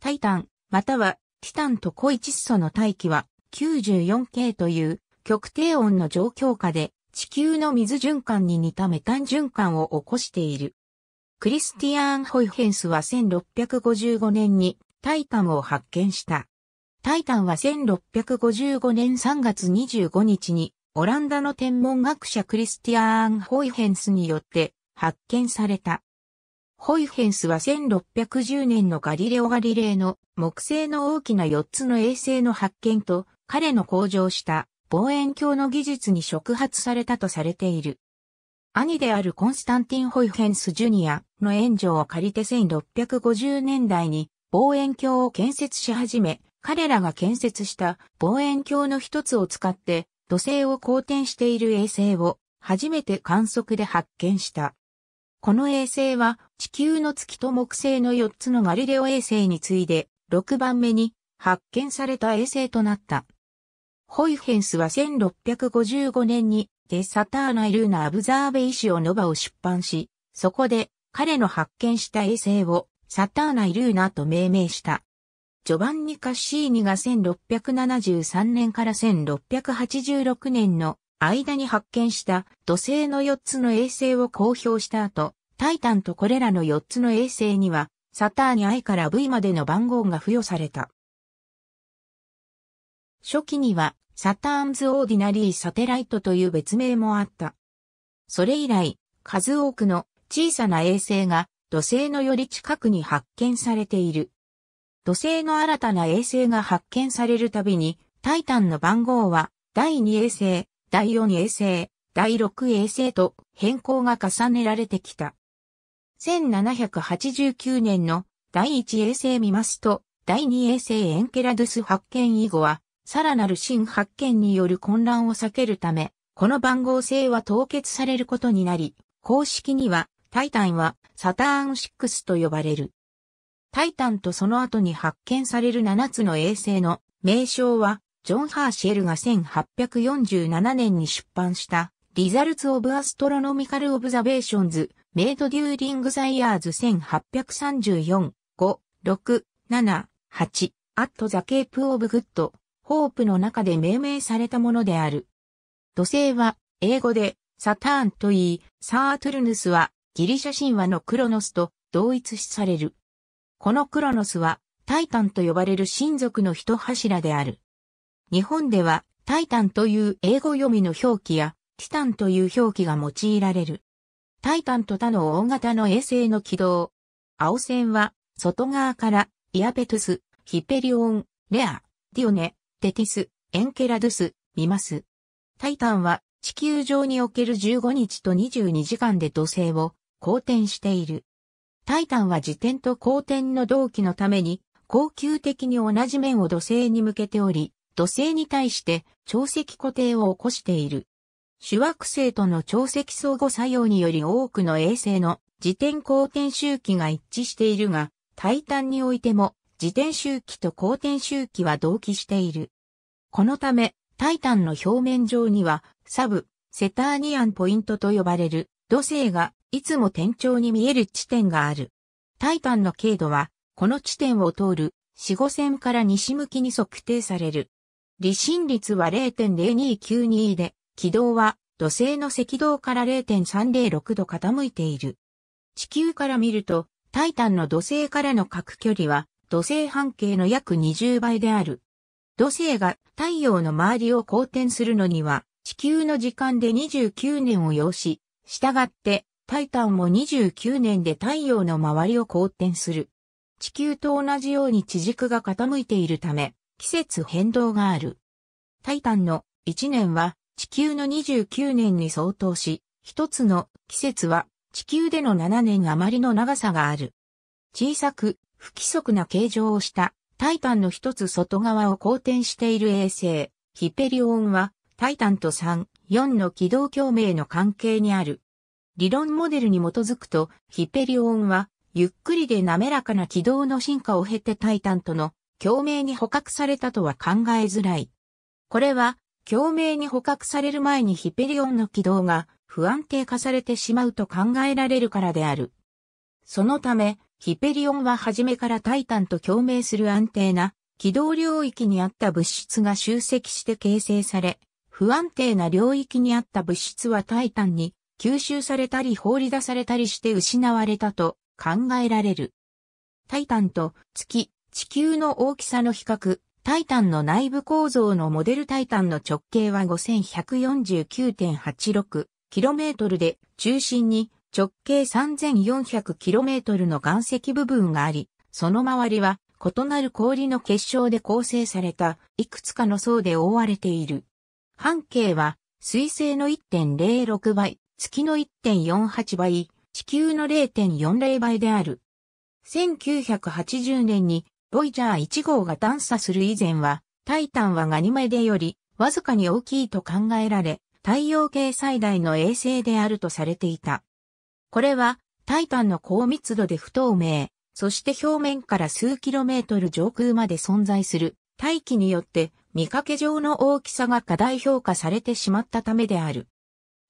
タイタン、またはティタンと濃い窒素の大気は 94K という極低温の状況下で地球の水循環に似たメタン循環を起こしている。クリスティアーン・ホイヘンスは1655年にタイタンを発見した。タイタンは1655年3月25日にオランダの天文学者クリスティアーン・ホイヘンスによって発見された。ホイフェンスは1610年のガリレオ・ガリレイの木星の大きな4つの衛星の発見と彼の向上した望遠鏡の技術に触発されたとされている。兄であるコンスタンティン・ホイフェンス・ジュニアの援助を借りて1650年代に望遠鏡を建設し始め、彼らが建設した望遠鏡の一つを使って土星を公転している衛星を初めて観測で発見した。この衛星は地球の月と木星の4つのガリレオ衛星に次いで6番目に発見された衛星となった。ホイフェンスは1655年にデサターナイルーナ・アブザーベイシオ・ノバを出版し、そこで彼の発見した衛星をサターナイルーナと命名した。ジョバンニ・カッシーニが1673年から1686年の間に発見した土星の4つの衛星を公表した後、タイタンとこれらの4つの衛星には、サターニ I から V までの番号が付与された。初期には、サターンズ・オーディナリー・サテライトという別名もあった。それ以来、数多くの小さな衛星が土星のより近くに発見されている。土星の新たな衛星が発見されるたびに、タイタンの番号は第2衛星、第4衛星、第6衛星と変更が重ねられてきた。1789年の第1衛星ミマスと第2衛星エンケラドゥス発見以後は、さらなる新発見による混乱を避けるため、この番号星は凍結されることになり、公式には、タイタンはサターン6と呼ばれる。タイタンとその後に発見される7つの衛星の名称はジョン・ハーシェルが1847年に出版したリザルツ・オブ・アストロノミカル・オブザベーションズ、メイド・デューリング・ザ・イヤーズ1834、5、6、7、8、アット・ザ・ケープ・オブ・グッド、ホープの中で命名されたものである。土星は、英語で、サターンと言い、サートゥルヌスは、ギリシャ神話のクロノスと同一視される。このクロノスは、タイタンと呼ばれる親族の一柱である。日本ではタイタンという英語読みの表記やティタンという表記が用いられる。タイタンと他の大型の衛星の軌道。青線は外側からイアペトゥス、ヒペリオン、レア、ディオネ、テティス、エンケラドゥス、ミマス。タイタンは地球上における15日と22時間で土星を公転している。タイタンは自転と公転の同期のために、恒久的に同じ面を土星に向けており、土星に対して潮汐固定を起こしている。主惑星との潮汐相互作用により多くの衛星の自転公転周期が一致しているが、タイタンにおいても自転周期と公転周期は同期している。このため、タイタンの表面上には、サブ、セターニアンポイントと呼ばれる土星がいつも天頂に見える地点がある。タイタンの経度は、この地点を通る、四五線から西向きに測定される。離心率は0.0292で、軌道は土星の赤道から0.306度傾いている。地球から見ると、タイタンの土星からの角距離は、土星半径の約20倍である。土星が太陽の周りを公転するのには、地球の時間で29年を要し、したがって、タイタンも29年で太陽の周りを公転する。地球と同じように地軸が傾いているため、季節変動がある。タイタンの1年は地球の29年に相当し、一つの季節は地球での7年余りの長さがある。小さく不規則な形状をしたタイタンの一つ外側を公転している衛星ヒペリオンはタイタンと3、4の軌道共鳴の関係にある。理論モデルに基づくとヒペリオンはゆっくりで滑らかな軌道の進化を経てタイタンとの共鳴に捕獲されたとは考えづらい。これは、共鳴に捕獲される前にヒペリオンの軌道が不安定化されてしまうと考えられるからである。そのため、ヒペリオンは初めからタイタンと共鳴する安定な軌道領域にあった物質が集積して形成され、不安定な領域にあった物質はタイタンに吸収されたり放り出されたりして失われたと考えられる。タイタンと月、地球の大きさの比較、タイタンの内部構造のモデルタイタンの直径は 5149.86km で、中心に直径 3400km の岩石部分があり、その周りは異なる氷の結晶で構成されたいくつかの層で覆われている。半径は水星の1.06倍、月の1.48倍、地球の0.40倍である。1980年にボイジャー1号が探査する以前は、タイタンはガニメデよりわずかに大きいと考えられ、太陽系最大の衛星であるとされていた。これは、タイタンの高密度で不透明、そして表面から数キロメートル上空まで存在する大気によって見かけ上の大きさが過大評価されてしまったためである。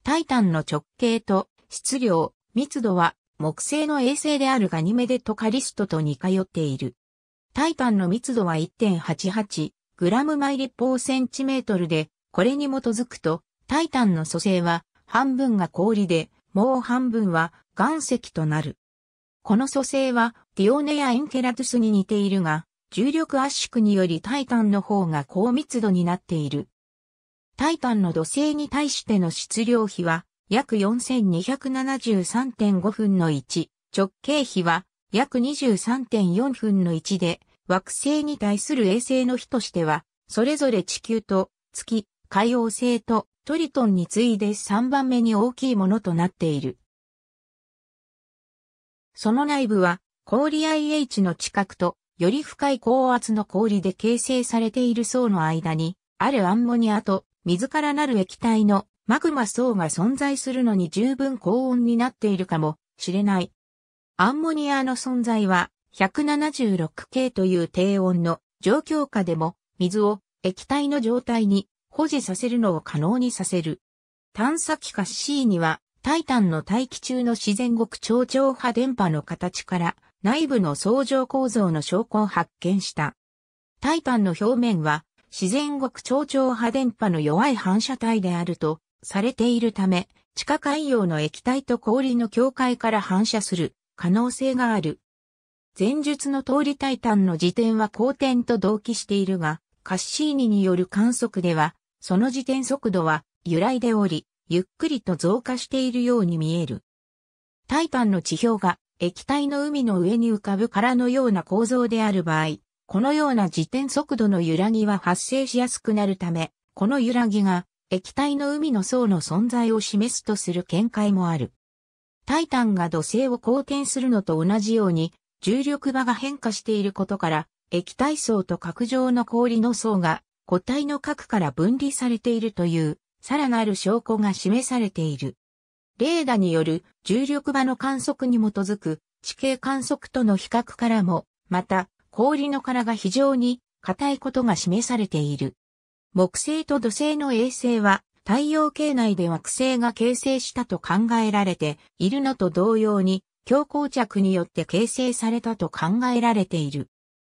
タイタンの直径と質量、密度は木星の衛星であるガニメデとカリストと似通っている。タイタンの密度は 1.88g 毎立方センチメートルで、これに基づくと、タイタンの組成は半分が氷で、もう半分は岩石となる。この組成はディオネやエンケラトゥスに似ているが、重力圧縮によりタイタンの方が高密度になっている。タイタンの土星に対しての質量比は約4273.5分の1、直径比は約23.4分の1で、惑星に対する衛星の日としては、それぞれ地球と月、海王星とトリトンに次いで3番目に大きいものとなっている。その内部は氷 IH の近くとより深い高圧の氷で形成されている層の間に、あるアンモニアと水からなる液体のマグマ層が存在するのに十分高温になっているかもしれないアンモニアの存在は、176K という低温の状況下でも、水を液体の状態に保持させるのを可能にさせる。探査機か C には、タイタンの大気中の自然極超超波電波の形から内部の相乗構造の証拠を発見した。タイタンの表面は自然極超超波電波の弱い反射体であるとされているため、地下海洋の液体と氷の境界から反射する可能性がある。前述の通りタイタンの時点は公転と同期しているが、カッシーニによる観測では、その時点速度は揺らいでおり、ゆっくりと増加しているように見える。タイタンの地表が液体の海の上に浮かぶ殻のような構造である場合、このような時点速度の揺らぎは発生しやすくなるため、この揺らぎが液体の海の層の存在を示すとする見解もある。タイタンが土星を公転するのと同じように、重力場が変化していることから、液体層と角状の氷の層が、固体の核から分離されているという、さらなる証拠が示されている。レーダによる重力場の観測に基づく地形観測との比較からも、また、氷の殻が非常に硬いことが示されている。木星と土星の衛星は太陽系内で惑星が形成したと考えられているのと同様に、強光着によって形成されたと考えられている。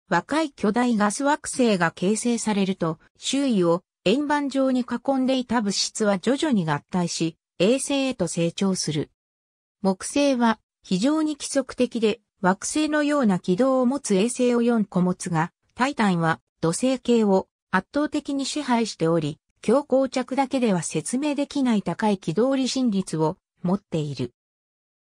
若い巨大ガス惑星が形成されると、周囲を円盤状に囲んでいた物質は徐々に合体し、衛星へと成長する。木星は非常に規則的で惑星のような軌道を持つ衛星を4個持つが、タイタンは土星系を圧倒的に支配しており、強硬着だけでは説明できない高い軌道離心率を持っている。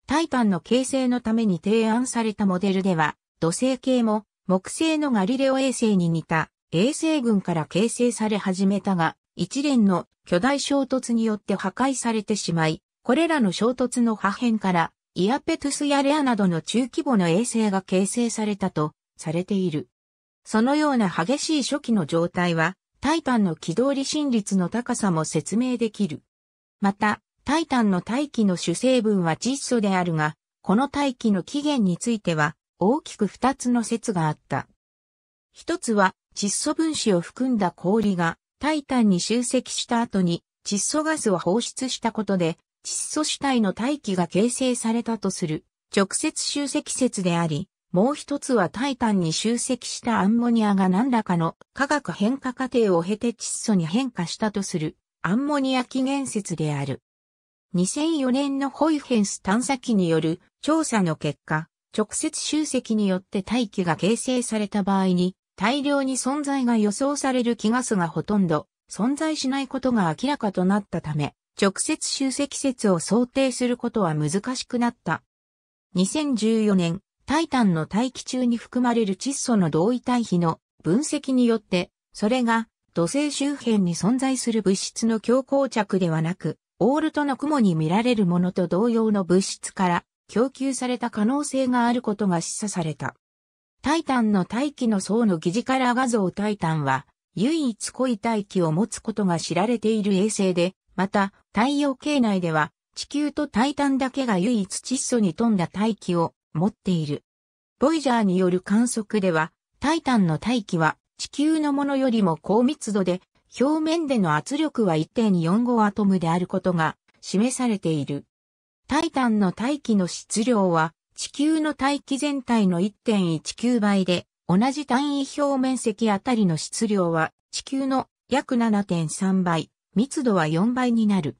タイタンの形成のために提案されたモデルでは、土星系も木星のガリレオ衛星に似た衛星群から形成され始めたが、一連の巨大衝突によって破壊されてしまい、これらの衝突の破片からイアペトゥスやレアなどの中規模の衛星が形成されたとされている。そのような激しい初期の状態はタイタンの軌道離心率の高さも説明できる。また、タイタンの大気の主成分は窒素であるが、この大気の起源については、大きく二つの説があった。一つは、窒素分子を含んだ氷が、タイタンに集積した後に、窒素ガスを放出したことで、窒素主体の大気が形成されたとする、直接集積説であり、もう一つはタイタンに集積したアンモニアが何らかの化学変化過程を経て窒素に変化したとするアンモニア起源説である。2004年のホイフェンス探査機による調査の結果、直接集積によって大気が形成された場合に大量に存在が予想される気ガスがほとんど存在しないことが明らかとなったため、直接集積説を想定することは難しくなった。2014年、タイタンの大気中に含まれる窒素の同位体比の分析によって、それが土星周辺に存在する物質の強硬着ではなく、オールトの雲に見られるものと同様の物質から供給された可能性があることが示唆された。タイタンの大気の層の疑似カラー画像タイタンは、唯一濃い大気を持つことが知られている衛星で、また、太陽系内では、地球とタイタンだけが唯一窒素に富んだ大気を持っている。ボイジャーによる観測では、タイタンの大気は地球のものよりも高密度で、表面での圧力は1.45アトムであることが示されている。タイタンの大気の質量は地球の大気全体の1.19倍で、同じ単位表面積あたりの質量は地球の約7.3倍、密度は4倍になる。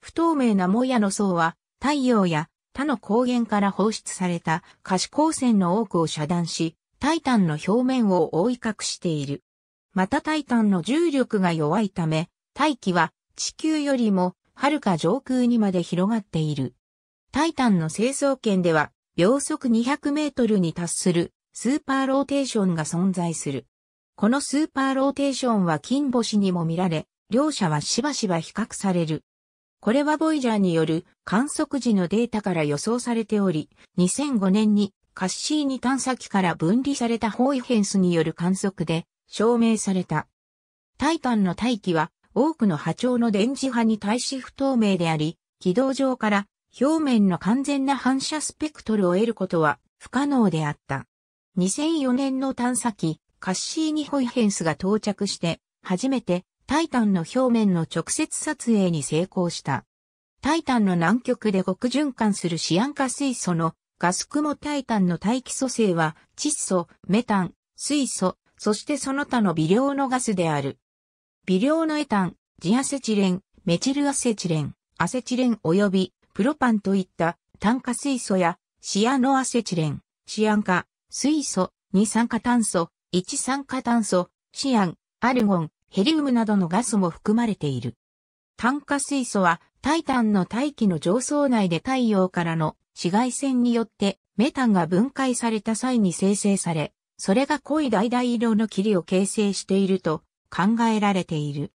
不透明なもやの層は太陽や他の光源から放出された可視光線の多くを遮断し、タイタンの表面を覆い隠している。またタイタンの重力が弱いため、大気は地球よりもはるか上空にまで広がっている。タイタンの成層圏では秒速200メートルに達するスーパーローテーションが存在する。このスーパーローテーションは金星にも見られ、両者はしばしば比較される。これはボイジャーによる観測時のデータから予想されており、2005年にカッシーニ探査機から分離された方位変数による観測で証明された。タイタンの大気は多くの波長の電磁波に対し不透明であり、軌道上から表面の完全な反射スペクトルを得ることは不可能であった。2004年の探査機、カッシーニホイヘンスが到着して、初めてタイタンの表面の直接撮影に成功した。タイタンの南極で極循環するシアン化水素のガス雲タイタンの大気組成は窒素、メタン、水素、そしてその他の微量のガスである。微量のエタン、ジアセチレン、メチルアセチレン、アセチレン及びプロパンといった炭化水素やシアノアセチレン、シアン化、水素、二酸化炭素、一酸化炭素、シアン、アルゴン、ヘリウムなどのガスも含まれている。炭化水素はタイタンの大気の上層内で太陽からの紫外線によってメタンが分解された際に生成され、それが濃い橙色の霧を形成していると考えられている。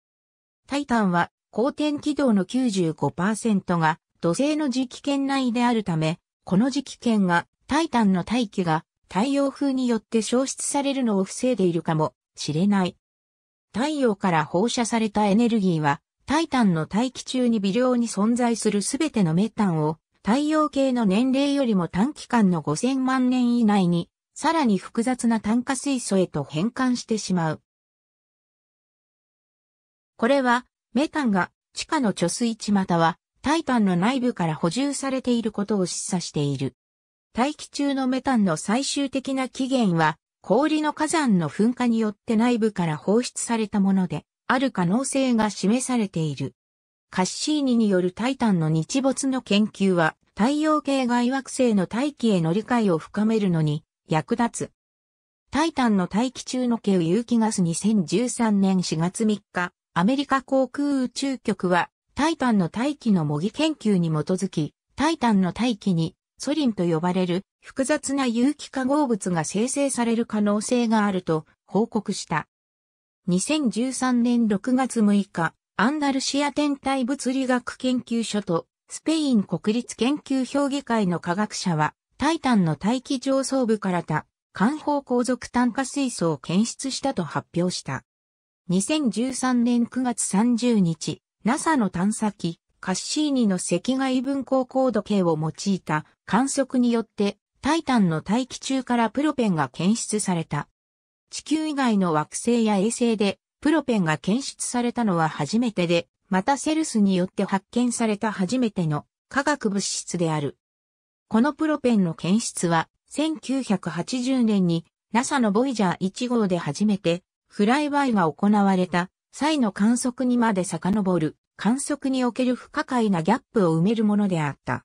タイタンは公転軌道の95%が土星の磁気圏内であるため、この磁気圏がタイタンの大気が太陽風によって消失されるのを防いでいるかもしれない。太陽から放射されたエネルギーは、タイタンの大気中に微量に存在するすべてのメタンを、太陽系の年齢よりも短期間の5000万年以内に、さらに複雑な炭化水素へと変換してしまう。これは、メタンが地下の貯水池またはタイタンの内部から補充されていることを示唆している。大気中のメタンの最終的な起源は氷の火山の噴火によって内部から放出されたもので、ある可能性が示されている。カッシーニによるタイタンの日没の研究は、太陽系外惑星の大気への理解を深めるのに役立つ。タイタンの大気中の軽有機ガス2013年4月3日、アメリカ航空宇宙局は、タイタンの大気の模擬研究に基づき、タイタンの大気にソリンと呼ばれる複雑な有機化合物が生成される可能性があると報告した。2013年6月6日、アンダルシア天体物理学研究所とスペイン国立研究評議会の科学者は、タイタンの大気上層部からた、環方航続炭化水素を検出したと発表した。2013年9月30日、NASA の探査機、カッシーニの赤外分光高度計を用いた観測によって、タイタンの大気中からプロペンが検出された。地球以外の惑星や衛星でプロペンが検出されたのは初めてで、またセルスによって発見された初めての化学物質である。このプロペンの検出は、1980年に NASA のボイジャー1号で初めてフライバイが行われた際の観測にまで遡る。観測における不可解なギャップを埋めるものであった。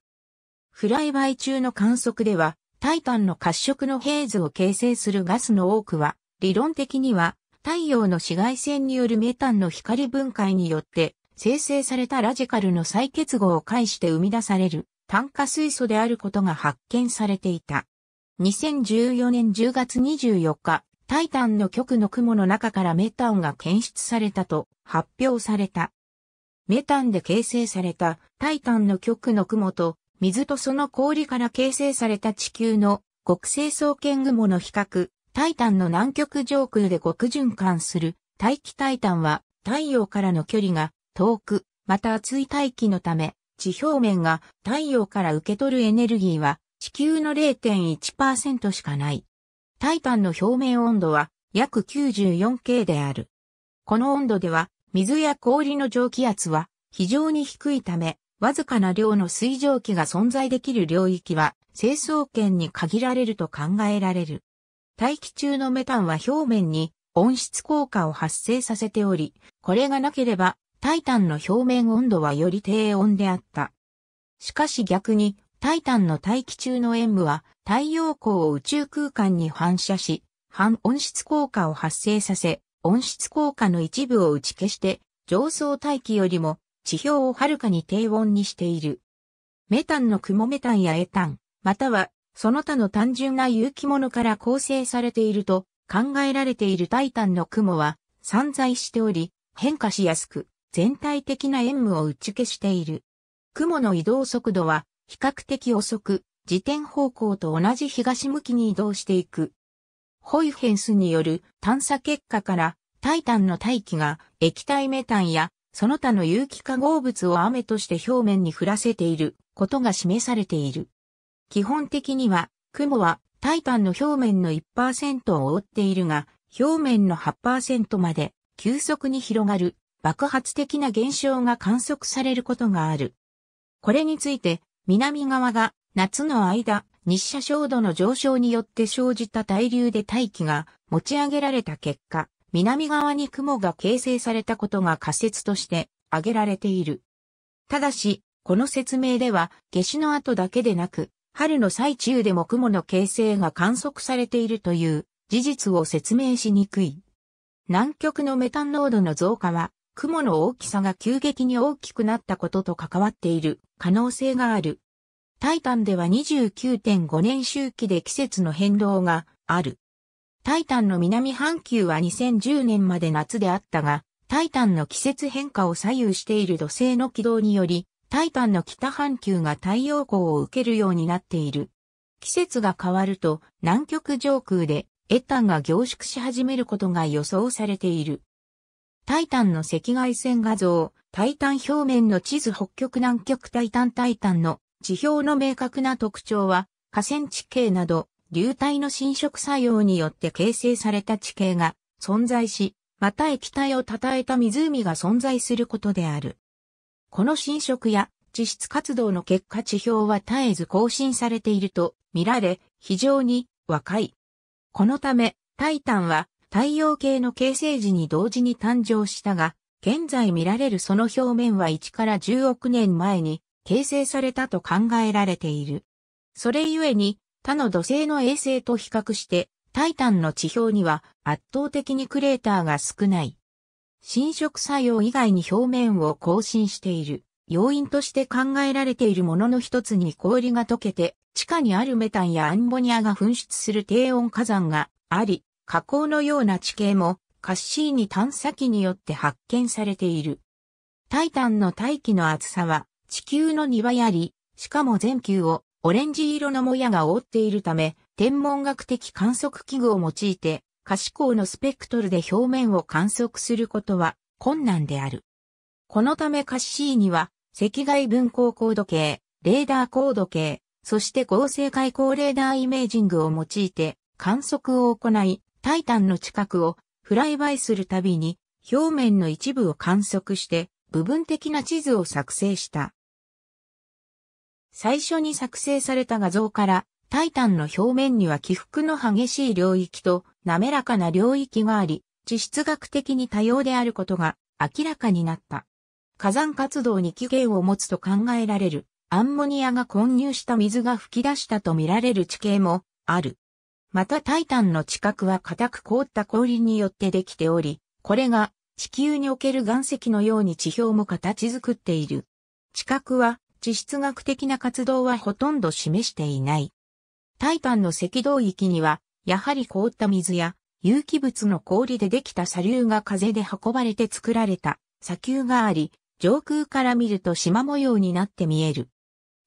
フライバイ中の観測では、タイタンの褐色のヘイズを形成するガスの多くは、理論的には、太陽の紫外線によるメタンの光分解によって、生成されたラジカルの再結合を介して生み出される炭化水素であることが発見されていた。2014年10月24日、タイタンの極の雲の中からメタンが検出されたと発表された。メタンで形成されたタイタンの極の雲と水とその氷から形成された地球の極性層圏雲の比較、タイタンの南極上空で極循環する大気タイタンは太陽からの距離が遠く、また熱い大気のため地表面が太陽から受け取るエネルギーは地球の0.1%しかない。タイタンの表面温度は約 94K である。この温度では水や氷の蒸気圧は非常に低いため、わずかな量の水蒸気が存在できる領域は成層圏に限られると考えられる。大気中のメタンは表面に温室効果を発生させており、これがなければタイタンの表面温度はより低温であった。しかし逆にタイタンの大気中の塩分は太陽光を宇宙空間に反射し、反温室効果を発生させ、温室効果の一部を打ち消して、上層大気よりも地表をはるかに低温にしている。メタンの雲メタンやエタン、またはその他の単純な有機物から構成されていると考えられているタイタンの雲は散在しており、変化しやすく、全体的な塩務を打ち消している。雲の移動速度は比較的遅く、自転方向と同じ東向きに移動していく。ホイフェンスによる探査結果からタイタンの大気が液体メタンやその他の有機化合物を雨として表面に降らせていることが示されている。基本的には雲はタイタンの表面の1%を覆っているが表面の8%まで急速に広がる爆発的な現象が観測されることがある。これについて南側が夏の間日射照度の上昇によって生じた対流で大気が持ち上げられた結果、南側に雲が形成されたことが仮説として挙げられている。ただし、この説明では、夏至の後だけでなく、春の最中でも雲の形成が観測されているという事実を説明しにくい。南極のメタン濃度の増加は、雲の大きさが急激に大きくなったことと関わっている可能性がある。タイタンでは29.5年周期で季節の変動がある。タイタンの南半球は2010年まで夏であったが、タイタンの季節変化を左右している土星の軌道により、タイタンの北半球が太陽光を受けるようになっている。季節が変わると南極上空でエタンが凝縮し始めることが予想されている。タイタンの赤外線画像、タイタン表面の地図北極南極タイタンタイタンの地表の明確な特徴は河川地形など流体の侵食作用によって形成された地形が存在し、また液体を称えた湖が存在することである。この侵食や地質活動の結果地表は絶えず更新されていると見られ、非常に若い。このため、タイタンは太陽系の形成時に同時に誕生したが、現在見られるその表面は1から10億年前に形成されたと考えられている。それゆえに他の土星の衛星と比較して、タイタンの地表には圧倒的にクレーターが少ない。侵食作用以外に表面を更新している。要因として考えられているものの一つに氷が溶けて、地下にあるメタンやアンボニアが噴出する低温火山があり、火口のような地形もカッシーニ探査機によって発見されている。タイタンの大気の厚さは地球の2倍あり、しかも全球をオレンジ色のもやが覆っているため、天文学的観測器具を用いて、可視光のスペクトルで表面を観測することは困難である。このため可視シーは、赤外分光高度計、レーダー高度計、そして合成開口レーダーイメージングを用いて観測を行い、タイタンの近くをフライバイするたびに表面の一部を観測して部分的な地図を作成した。最初に作成された画像から、タイタンの表面には起伏の激しい領域と滑らかな領域があり、地質学的に多様であることが明らかになった。火山活動に起源を持つと考えられるアンモニアが混入した水が噴き出したとみられる地形もある。またタイタンの地殻は固く凍った氷によってできており、これが地球における岩石のように地表も形作っている。地殻は地質学的な活動はほとんど示していない。タイタンの赤道域には、やはり凍った水や有機物の氷でできた砂流が風で運ばれて作られた砂丘があり、上空から見ると縞模様になって見える。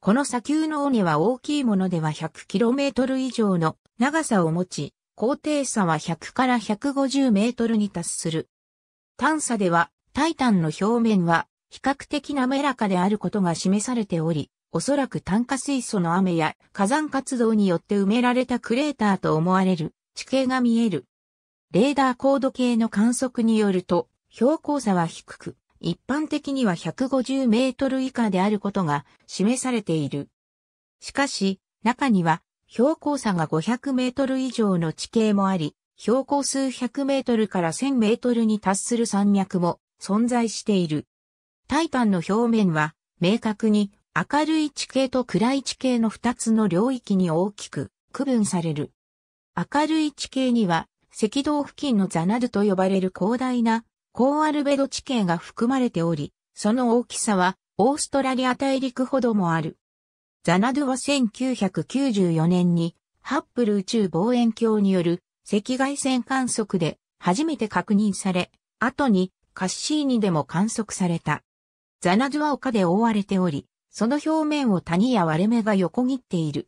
この砂丘の尾根は大きいものでは 100km 以上の長さを持ち、高低差は100から 150m に達する。探査では、タイタンの表面は比較的滑らかであることが示されており、おそらく炭化水素の雨や火山活動によって埋められたクレーターと思われる地形が見える。レーダー高度計の観測によると、標高差は低く、一般的には150メートル以下であることが示されている。しかし、中には標高差が500メートル以上の地形もあり、標高数100メートルから1000メートルに達する山脈も存在している。タイタンの表面は明確に明るい地形と暗い地形の二つの領域に大きく区分される。明るい地形には赤道付近のザナルと呼ばれる広大な高アルベド地形が含まれており、その大きさはオーストラリア大陸ほどもある。ザナドは1994年にハッブル宇宙望遠鏡による赤外線観測で初めて確認され、後にカッシーニでも観測された。ザナズは丘で覆われており、その表面を谷や割れ目が横切っている。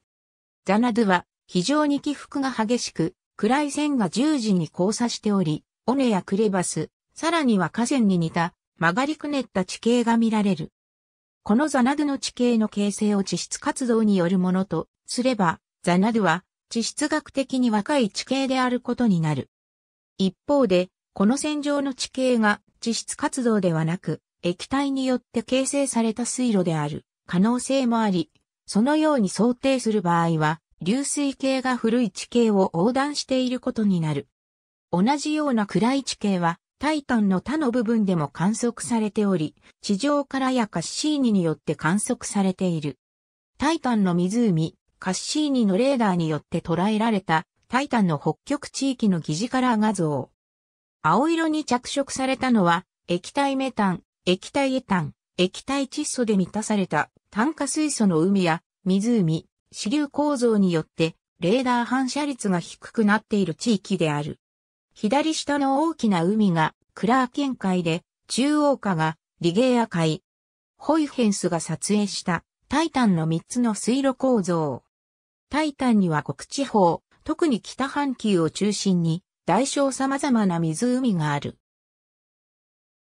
ザナズは非常に起伏が激しく、暗い線が十字に交差しており、尾根やクレバス、さらには河川に似た曲がりくねった地形が見られる。このザナドゥの地形の形成を地質活動によるものとすれば、ザナドゥは地質学的に若い地形であることになる。一方で、この線上の地形が地質活動ではなく、液体によって形成された水路である可能性もあり、そのように想定する場合は、流水系が古い地形を横断していることになる。同じような暗い地形は、タイタンの他の部分でも観測されており、地上からやカッシーニによって観測されている。タイタンの湖、カッシーニのレーダーによって捉えられた、タイタンの北極地域の疑似カラー画像。青色に着色されたのは、液体メタン、液体エタン、液体窒素で満たされた炭化水素の海や湖、支流構造によってレーダー反射率が低くなっている地域である。左下の大きな海がクラーケン海で、中央下がリゲーア海。ホイフェンスが撮影したタイタンの3つの水路構造。タイタンには国地方、特に北半球を中心に大小様々な湖がある。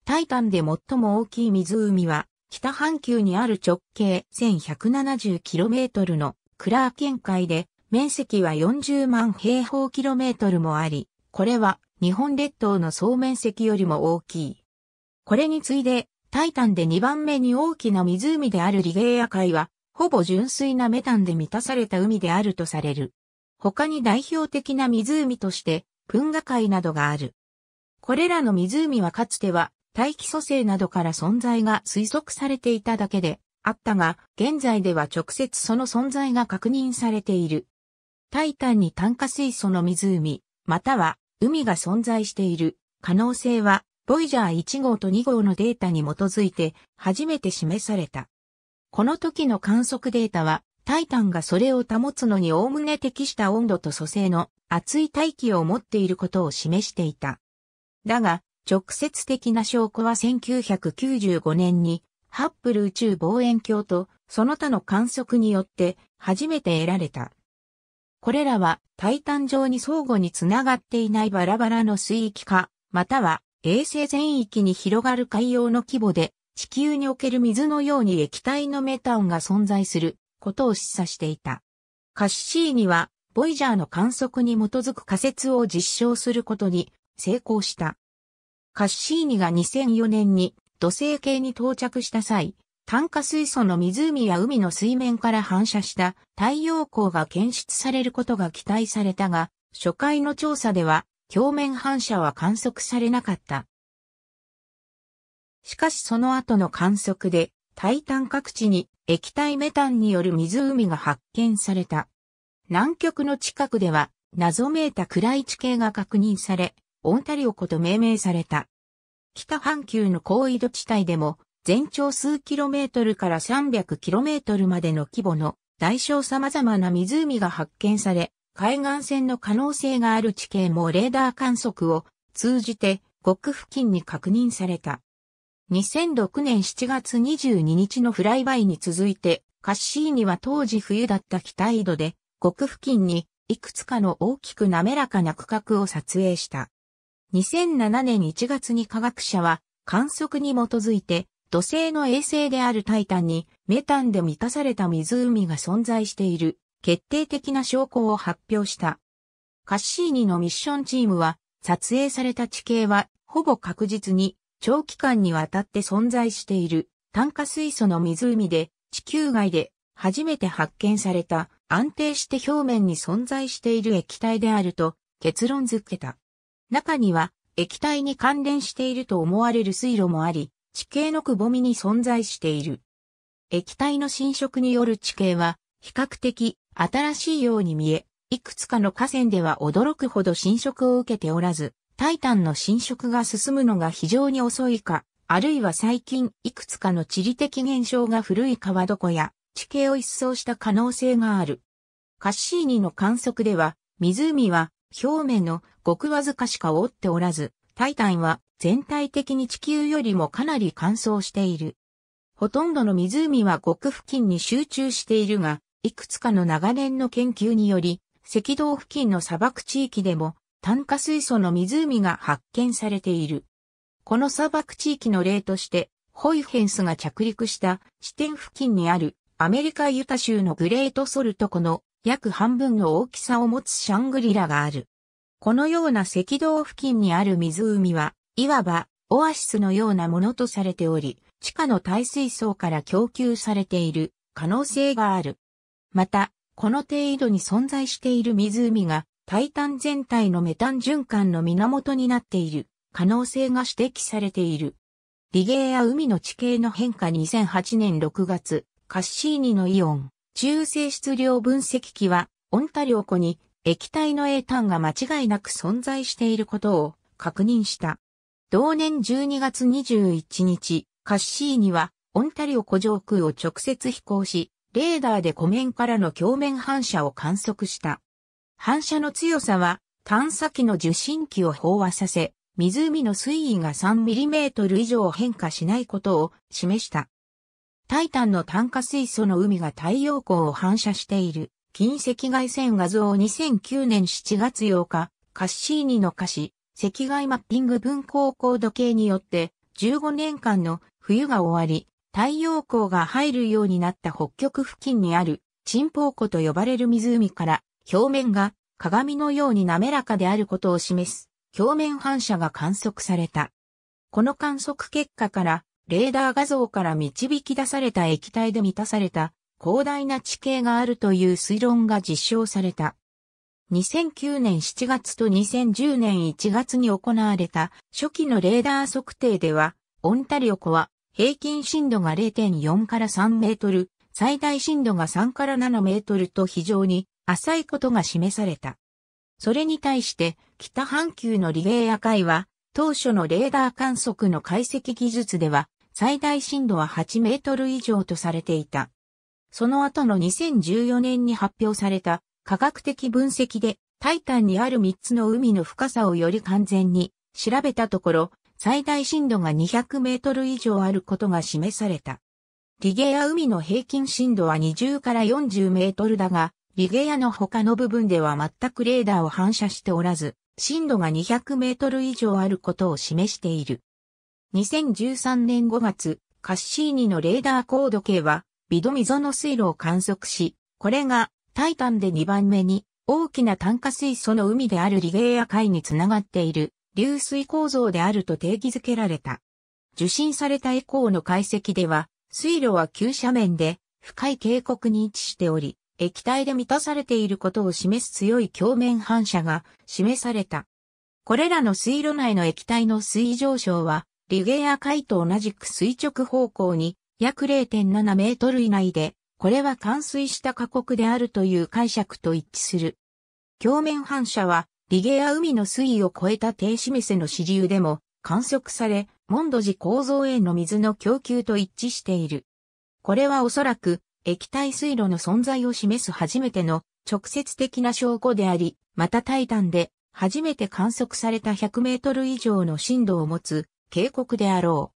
タイタンで最も大きい湖は、北半球にある直径 1170km のクラー県海で、面積は40万平方キロメートルもあり、これは日本列島の総面積よりも大きい。これに次いで、タイタンで2番目に大きな湖であるリゲイア海は、ほぼ純粋なメタンで満たされた海であるとされる。他に代表的な湖として、プンガ海などがある。これらの湖はかつては大気組成などから存在が推測されていただけであったが、現在では直接その存在が確認されている。タイタンに炭化水素の湖、または海が存在している可能性は、ボイジャー1号と2号のデータに基づいて初めて示された。この時の観測データは、タイタンがそれを保つのに概ね適した温度と組成の熱い大気を持っていることを示していた。だが、直接的な証拠は1995年に、ハッブル宇宙望遠鏡とその他の観測によって初めて得られた。これらはタイタン上に相互につながっていないバラバラの水域か、または衛星全域に広がる海洋の規模で地球における水のように液体のメタンが存在することを示唆していた。カッシーニはボイジャーの観測に基づく仮説を実証することに成功した。カッシーニが2004年に土星系に到着した際、炭化水素の湖や海の水面から反射した太陽光が検出されることが期待されたが、初回の調査では表面反射は観測されなかった。しかしその後の観測で、タイタン各地に液体メタンによる湖が発見された。南極の近くでは謎めいた暗い地形が確認され、オンタリオ湖と命名された。北半球の高緯度地帯でも、全長数キロメートルから300キロメートルまでの規模の大小様々な湖が発見され、海岸線の可能性がある地形もレーダー観測を通じて極付近に確認された。2006年7月22日のフライバイに続いて、カッシーニは当時冬だった北緯度で、極付近にいくつかの大きく滑らかな区画を撮影した。2007年1月に科学者は観測に基づいて土星の衛星であるタイタンにメタンで満たされた湖が存在している決定的な証拠を発表した。カッシーニのミッションチームは撮影された地形はほぼ確実に長期間にわたって存在している炭化水素の湖で地球外で初めて発見された安定して表面に存在している液体であると結論付けた。中には液体に関連していると思われる水路もあり、地形のくぼみに存在している。液体の浸食による地形は比較的新しいように見え、いくつかの河川では驚くほど浸食を受けておらず、タイタンの浸食が進むのが非常に遅いか、あるいは最近いくつかの地理的現象が古い川床や地形を一掃した可能性がある。カッシーニの観測では、湖は表面のごくわずかしか覆っておらず、タイタンは全体的に地球よりもかなり乾燥している。ほとんどの湖は極付近に集中しているが、いくつかの長年の研究により、赤道付近の砂漠地域でも炭化水素の湖が発見されている。この砂漠地域の例として、ホイフェンスが着陸した地点付近にあるアメリカユタ州のグレートソルト湖の約半分の大きさを持つシャングリラがある。このような赤道付近にある湖は、いわばオアシスのようなものとされており、地下の耐水層から供給されている可能性がある。また、この程度に存在している湖が、タイタン全体のメタン循環の源になっている可能性が指摘されている。リゲーや海の地形の変化2008年6月、カッシーニのイオン。中性質量分析器は、オンタリオ湖に液体の英単が間違いなく存在していることを確認した。同年12月21日、カッシーニは、オンタリオ湖上空を直接飛行し、レーダーで湖面からの鏡面反射を観測した。反射の強さは、探査機の受信機を飽和させ、湖の水位が 3mm 以上変化しないことを示した。タイタンの炭化水素の海が太陽光を反射している、近赤外線画像を2009年7月8日、カッシーニの歌詞、赤外マッピング分光光度計によって、15年間の冬が終わり、太陽光が入るようになった北極付近にある、チンポー湖と呼ばれる湖から、表面が鏡のように滑らかであることを示す、表面反射が観測された。この観測結果から、レーダー画像から導き出された液体で満たされた広大な地形があるという推論が実証された。2009年7月と2010年1月に行われた初期のレーダー測定では、オンタリオ湖は平均深度が0.4から3メートル、最大深度が3から7メートルと非常に浅いことが示された。それに対して北半球のリレーアカは当初のレーダー観測の解析技術では最大震度は8メートル以上とされていた。その後の2014年に発表された科学的分析でタイタンにある3つの海の深さをより完全に調べたところ、最大震度が200メートル以上あることが示された。リゲア海の平均震度は20から40メートルだが、リゲアの他の部分では全くレーダーを反射しておらず、震度が200メートル以上あることを示している。2013年5月、カッシーニのレーダー高度計は、ビド溝の水路を観測し、これがタイタンで2番目に大きな炭化水素の海であるリゲーア海につながっている流水構造であると定義づけられた。受信された以降の解析では、水路は急斜面で深い渓谷に位置しており、液体で満たされていることを示す強い鏡面反射が示された。これらの水路内の液体の水上昇はリュゲア海と同じく垂直方向に約0.7メートル以内で、これは冠水した過酷であるという解釈と一致する。表面反射は、リゲア海の水位を超えた低示せの支流でも観測され、モンドジ構造への水の供給と一致している。これはおそらく液体水路の存在を示す初めての直接的な証拠であり、またタイタンで初めて観測された100メートル以上の深度を持つ渓谷であろう。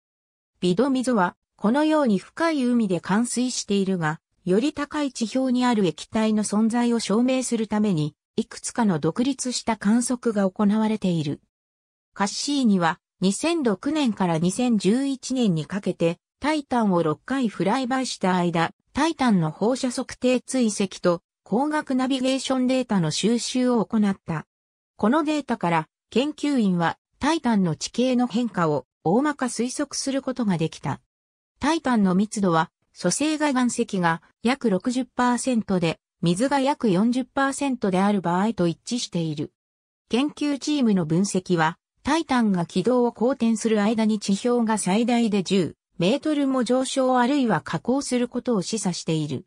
ビド水は、このように深い海で冠水しているが、より高い地表にある液体の存在を証明するために、いくつかの独立した観測が行われている。カッシーニは、2006年から2011年にかけて、タイタンを6回フライバイした間、タイタンの放射測定追跡と光学ナビゲーションデータの収集を行った。このデータから研究員はタイタンの地形の変化を大まか推測することができた。タイタンの密度は、蘇生外岩石が約60%で、水が約40%である場合と一致している。研究チームの分析は、タイタンが軌道を公転する間に地表が最大で10メートルも上昇あるいは下降することを示唆している。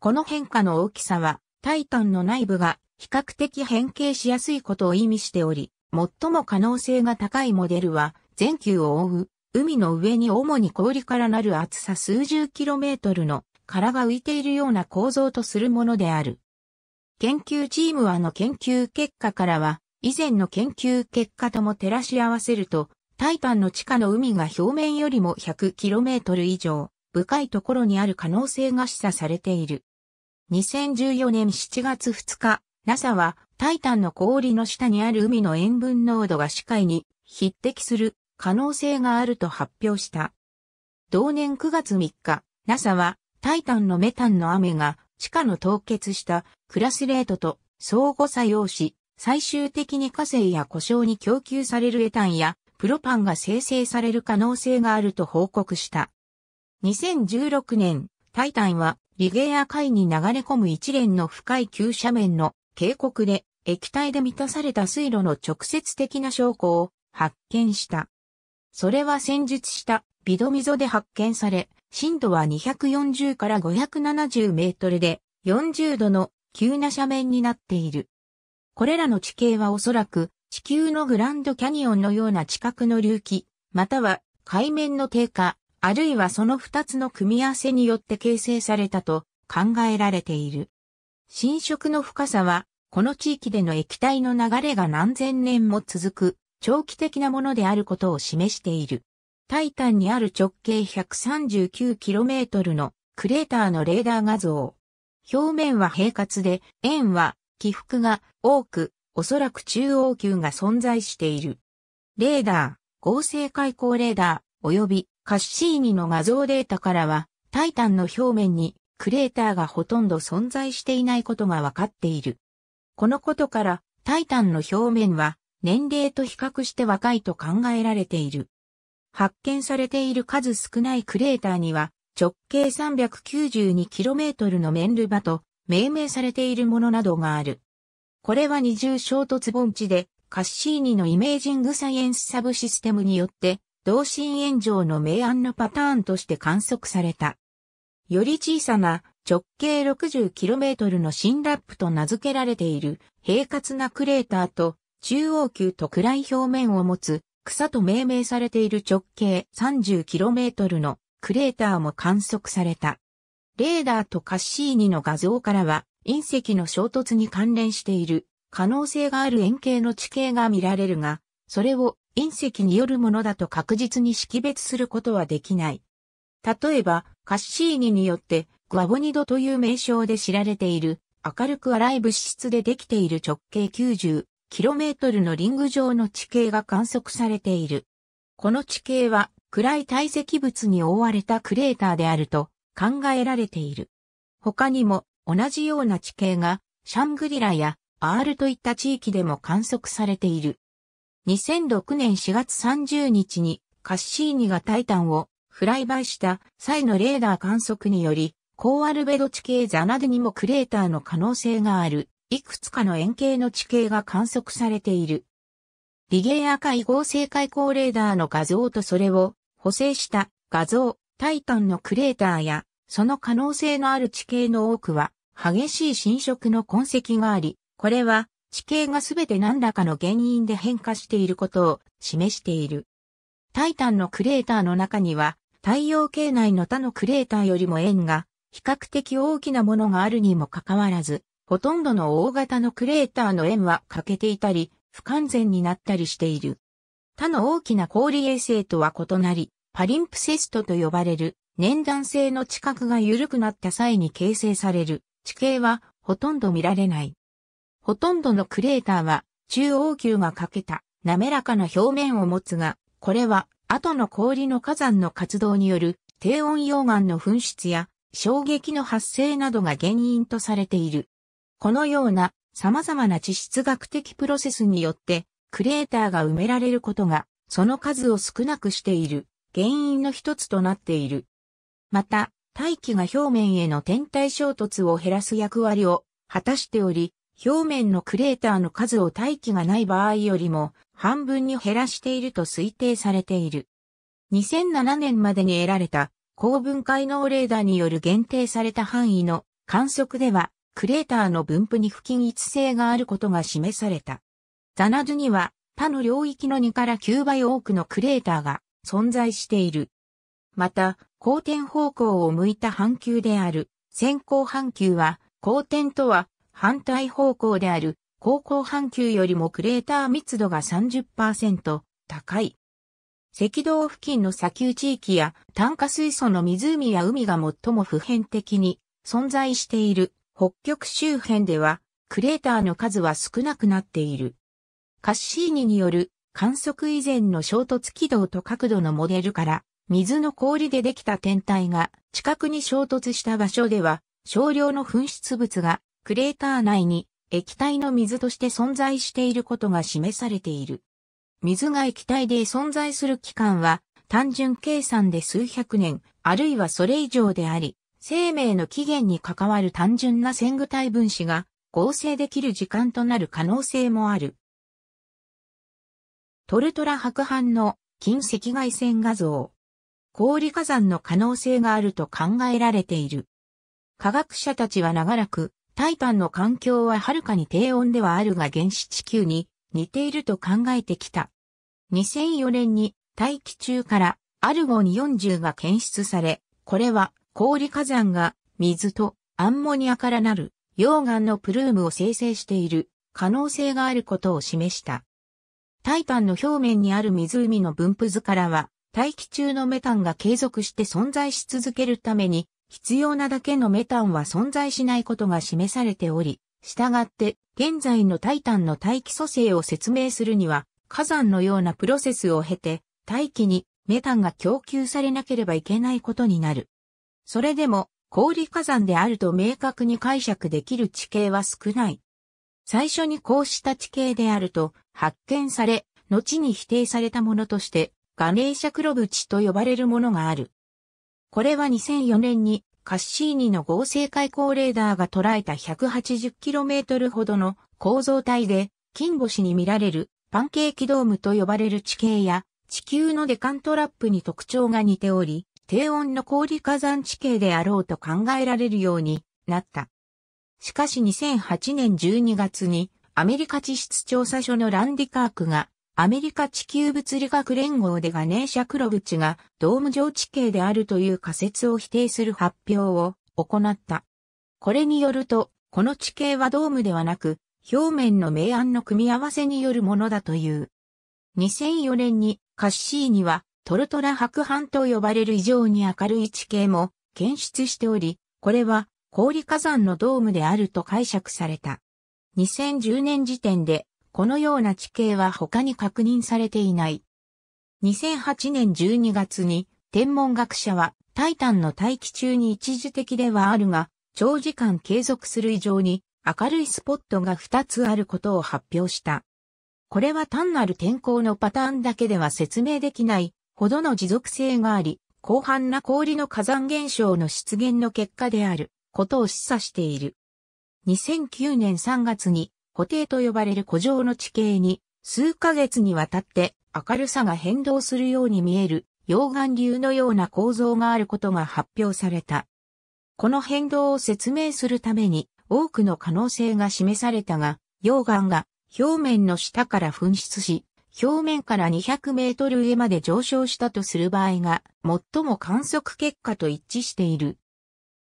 この変化の大きさは、タイタンの内部が比較的変形しやすいことを意味しており、最も可能性が高いモデルは、全球を覆う、海の上に主に氷からなる厚さ数十キロメートルの殻が浮いているような構造とするものである。研究チームはの研究結果からは、以前の研究結果とも照らし合わせると、タイタンの地下の海が表面よりも 100km 以上深いところにある可能性が示唆されている。2014年7月2日、NASA はタイタンの氷の下にある海の塩分濃度が視界に匹敵する可能性があると発表した。同年9月3日、NASA はタイタンのメタンの雨が地下の凍結したクラスレートと相互作用し、最終的に火星や故障に供給されるエタンやプロパンが生成される可能性があると報告した。2016年、タイタンはリゲア海に流れ込む一連の深い急斜面の渓谷で液体で満たされた水路の直接的な証拠を発見した。それは戦術したビド溝で発見され、深度は240から570メートルで40度の急な斜面になっている。これらの地形はおそらく地球のグランドキャニオンのような地殻の隆起、または海面の低下、あるいはその2つの組み合わせによって形成されたと考えられている。浸食の深さは、この地域での液体の流れが何千年も続く、長期的なものであることを示している。タイタンにある直径 139km のクレーターのレーダー画像。表面は平滑で、円は起伏が多く、おそらく中央級が存在している。レーダー、合成開口レーダー、及びカッシーニの画像データからは、タイタンの表面にクレーターがほとんど存在していないことがわかっている。このことから、タイタンの表面は年齢と比較して若いと考えられている。発見されている数少ないクレーターには直径 392km のメンルバと命名されているものなどがある。これは二重衝突盆地でカッシーニのイメージングサイエンスサブシステムによって同心炎上の明暗のパターンとして観測された。より小さな直径 60km の新ラップと名付けられている平滑なクレーターと中央級と暗い表面を持つ草と命名されている直径 30km のクレーターも観測された。レーダーとカッシーニの画像からは隕石の衝突に関連している可能性がある円形の地形が見られるが、それを隕石によるものだと確実に識別することはできない。例えば、カッシーニによって、グアボニドという名称で知られている、明るく荒い物質でできている直径 90km のリング状の地形が観測されている。この地形は、暗い堆積物に覆われたクレーターであると考えられている。他にも、同じような地形が、シャングリラやアールといった地域でも観測されている。2006年4月30日にカッシーニがタイタンをフライバイした際のレーダー観測により、高アルベド地形ザナデにもクレーターの可能性がある、いくつかの円形の地形が観測されている。リゲーア海合成海溝レーダーの画像とそれを補正した画像、タイタンのクレーターや、その可能性のある地形の多くは、激しい侵食の痕跡があり、これは地形がすべて何らかの原因で変化していることを示している。タイタンのクレーターの中には、太陽系内の他のクレーターよりも円が比較的大きなものがあるにもかかわらず、ほとんどの大型のクレーターの円は欠けていたり、不完全になったりしている。他の大きな氷衛星とは異なり、パリンプセストと呼ばれる年弾性の地殻が緩くなった際に形成される地形はほとんど見られない。ほとんどのクレーターは中央級が欠けた滑らかな表面を持つが、これは後の氷の火山の活動による低温溶岩の噴出や衝撃の発生などが原因とされている。このような様々な地質学的プロセスによってクレーターが埋められることがその数を少なくしている原因の一つとなっている。また、大気が表面への天体衝突を減らす役割を果たしており、表面のクレーターの数を大気がない場合よりも半分に減らしていると推定されている。2007年までに得られた高分解能レーダーによる限定された範囲の観測では、クレーターの分布に不均一性があることが示された。ザナドゥには他の領域の2から9倍多くのクレーターが存在している。また、光転方向を向いた半球である先行半球は、光転とは反対方向である高校半球よりもクレーター密度が30%高い。赤道付近の砂丘地域や炭化水素の湖や海が最も普遍的に存在している北極周辺ではクレーターの数は少なくなっている。カッシーニによる観測以前の衝突軌道と角度のモデルから水の氷でできた天体が近くに衝突した場所では少量の噴出物がクレーター内に液体の水として存在していることが示されている。水が液体で存在する期間は単純計算で数百年、あるいはそれ以上であり、生命の起源に関わる単純な線具体分子が合成できる時間となる可能性もある。トルトラ白斑の近赤外線画像。氷火山の可能性があると考えられている。科学者たちは長らくタイタンの環境ははるかに低温ではあるが原始地球に似ていると考えてきた。2004年に大気中からアルゴン40が検出され、これは氷火山が水とアンモニアからなる溶岩のプルームを生成している可能性があることを示した。タイタンの表面にある湖の分布図からは、大気中のメタンが継続して存在し続けるために必要なだけのメタンは存在しないことが示されており、従って、現在のタイタンの大気組成を説明するには、火山のようなプロセスを経て、大気にメタンが供給されなければいけないことになる。それでも、氷火山であると明確に解釈できる地形は少ない。最初にこうした地形であると発見され、後に否定されたものとして、ガネーシャクロブチと呼ばれるものがある。これは2004年にカッシーニの合成開口レーダーが捉えた 180km ほどの構造体で、金星に見られるパンケーキドームと呼ばれる地形や地球のデカントラップに特徴が似ており、低温の氷火山地形であろうと考えられるようになった。しかし2008年12月にアメリカ地質調査所のランディカークがアメリカ地球物理学連合でガネーシャ・クロブチがドーム上地形であるという仮説を否定する発表を行った。これによると、この地形はドームではなく、表面の明暗の組み合わせによるものだという。2004年にカッシーにはトルトラ白斑と呼ばれる異常に明るい地形も検出しており、これは氷火山のドームであると解釈された。2010年時点でこのような地形は他に確認されていない。2008年12月に天文学者はタイタンの大気中に一時的ではあるが、長時間継続する以上に明るいスポットが2つあることを発表した。これは単なる天候のパターンだけでは説明できないほどの持続性があり、広範な氷の火山現象の出現の結果であることを示唆している。2009年3月に固定と呼ばれる古城の地形に、数ヶ月にわたって明るさが変動するように見える溶岩流のような構造があることが発表された。この変動を説明するために多くの可能性が示されたが、溶岩が表面の下から噴出し、表面から200メートル上まで上昇したとする場合が最も観測結果と一致している。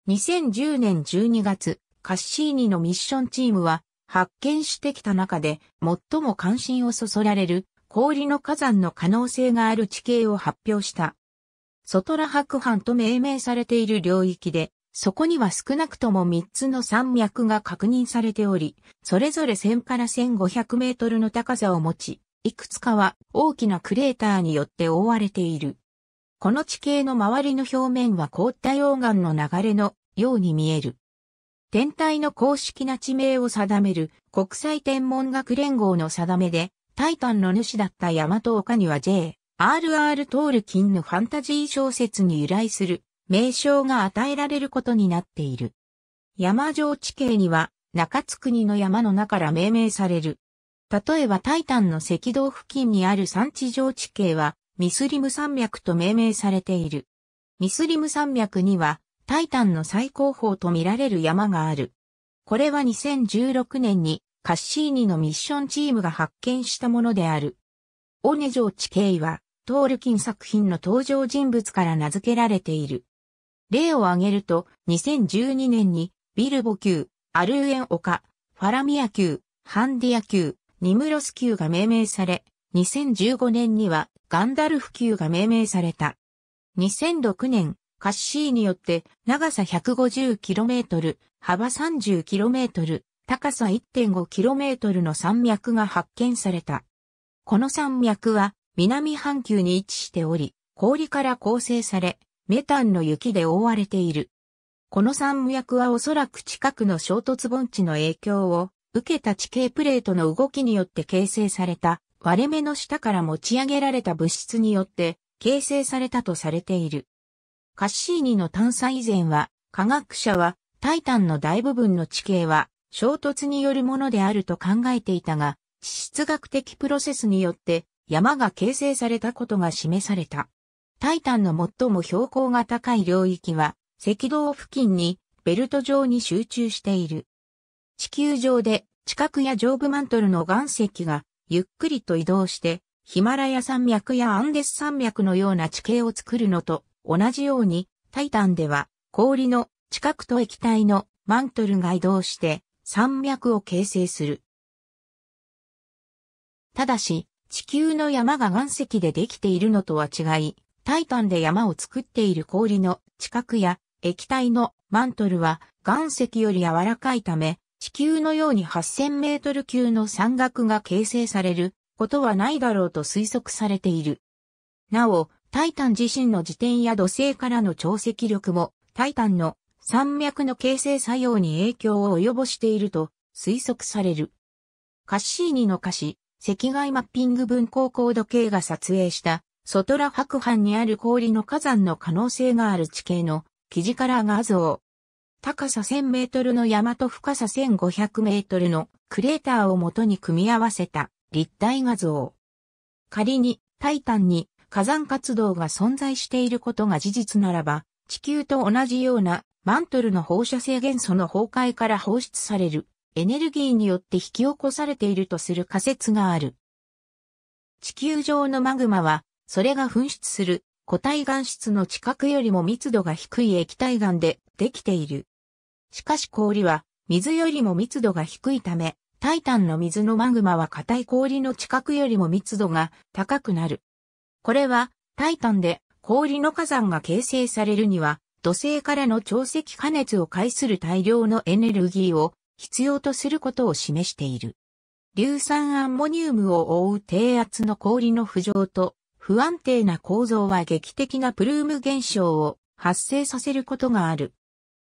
2010年12月、カッシーニのミッションチームは発見してきた中で最も関心をそそられる氷の火山の可能性がある地形を発表した。ソトラ白斑と命名されている領域で、そこには少なくとも3つの山脈が確認されており、それぞれ1000から1500メートルの高さを持ち、いくつかは大きなクレーターによって覆われている。この地形の周りの表面は凍った溶岩の流れのように見える。天体の公式な地名を定める国際天文学連合の定めで、タイタンの主だったヤマトには J. R.R. トールキンのファンタジー小説に由来する名称が与えられることになっている。山上地形には中津国の山の中から命名される。例えばタイタンの赤道付近にある山地上地形はミスリム山脈と命名されている。ミスリム山脈にはタイタンの最高峰と見られる山がある。これは2016年にカッシーニのミッションチームが発見したものである。オネジョー地形は、トールキン作品の登場人物から名付けられている。例を挙げると、2012年に、ビルボ級、アルーエン丘、ファラミア級、ハンディア級、ニムロス級が命名され、2015年にはガンダルフ級が命名された。2006年、カッシーによって長さ 150km、幅 30km、高さ 1.5km の山脈が発見された。この山脈は南半球に位置しており、氷から構成され、メタンの雪で覆われている。この山脈はおそらく近くの衝突盆地の影響を受けた地形プレートの動きによって形成された割れ目の下から持ち上げられた物質によって形成されたとされている。カッシーニの探査以前は、科学者は、タイタンの大部分の地形は、衝突によるものであると考えていたが、地質学的プロセスによって山が形成されたことが示された。タイタンの最も標高が高い領域は、赤道付近にベルト状に集中している。地球上で地殻や上部マントルの岩石がゆっくりと移動して、ヒマラヤ山脈やアンデス山脈のような地形を作るのと同じように、タイタンでは氷の近くと液体のマントルが移動して山脈を形成する。ただし、地球の山が岩石でできているのとは違い、タイタンで山を作っている氷の地殻や液体のマントルは岩石より柔らかいため、地球のように8000メートル級の山岳が形成されることはないだろうと推測されている。なお、タイタン自身の自転や土星からの潮汐力も、タイタンの山脈の形成作用に影響を及ぼしていると推測される。カッシーニの歌詞、赤外マッピング分光高度計が撮影したソトラ白藩にある氷の火山の可能性がある地形の記事から画像。高さ1000メートルの山と深さ1500メートルのクレーターを元に組み合わせた立体画像。仮にタイタンに火山活動が存在していることが事実ならば、地球と同じようなマントルの放射性元素の崩壊から放出されるエネルギーによって引き起こされているとする仮説がある。地球上のマグマは、それが噴出する固体岩質の近くよりも密度が低い液体岩でできている。しかし氷は水よりも密度が低いため、タイタンの水のマグマは硬い氷の近くよりも密度が高くなる。これは、タイタンで氷の火山が形成されるには、土星からの潮汐加熱を介する大量のエネルギーを必要とすることを示している。硫酸アンモニウムを覆う低圧の氷の浮上と不安定な構造は劇的なプルーム現象を発生させることがある。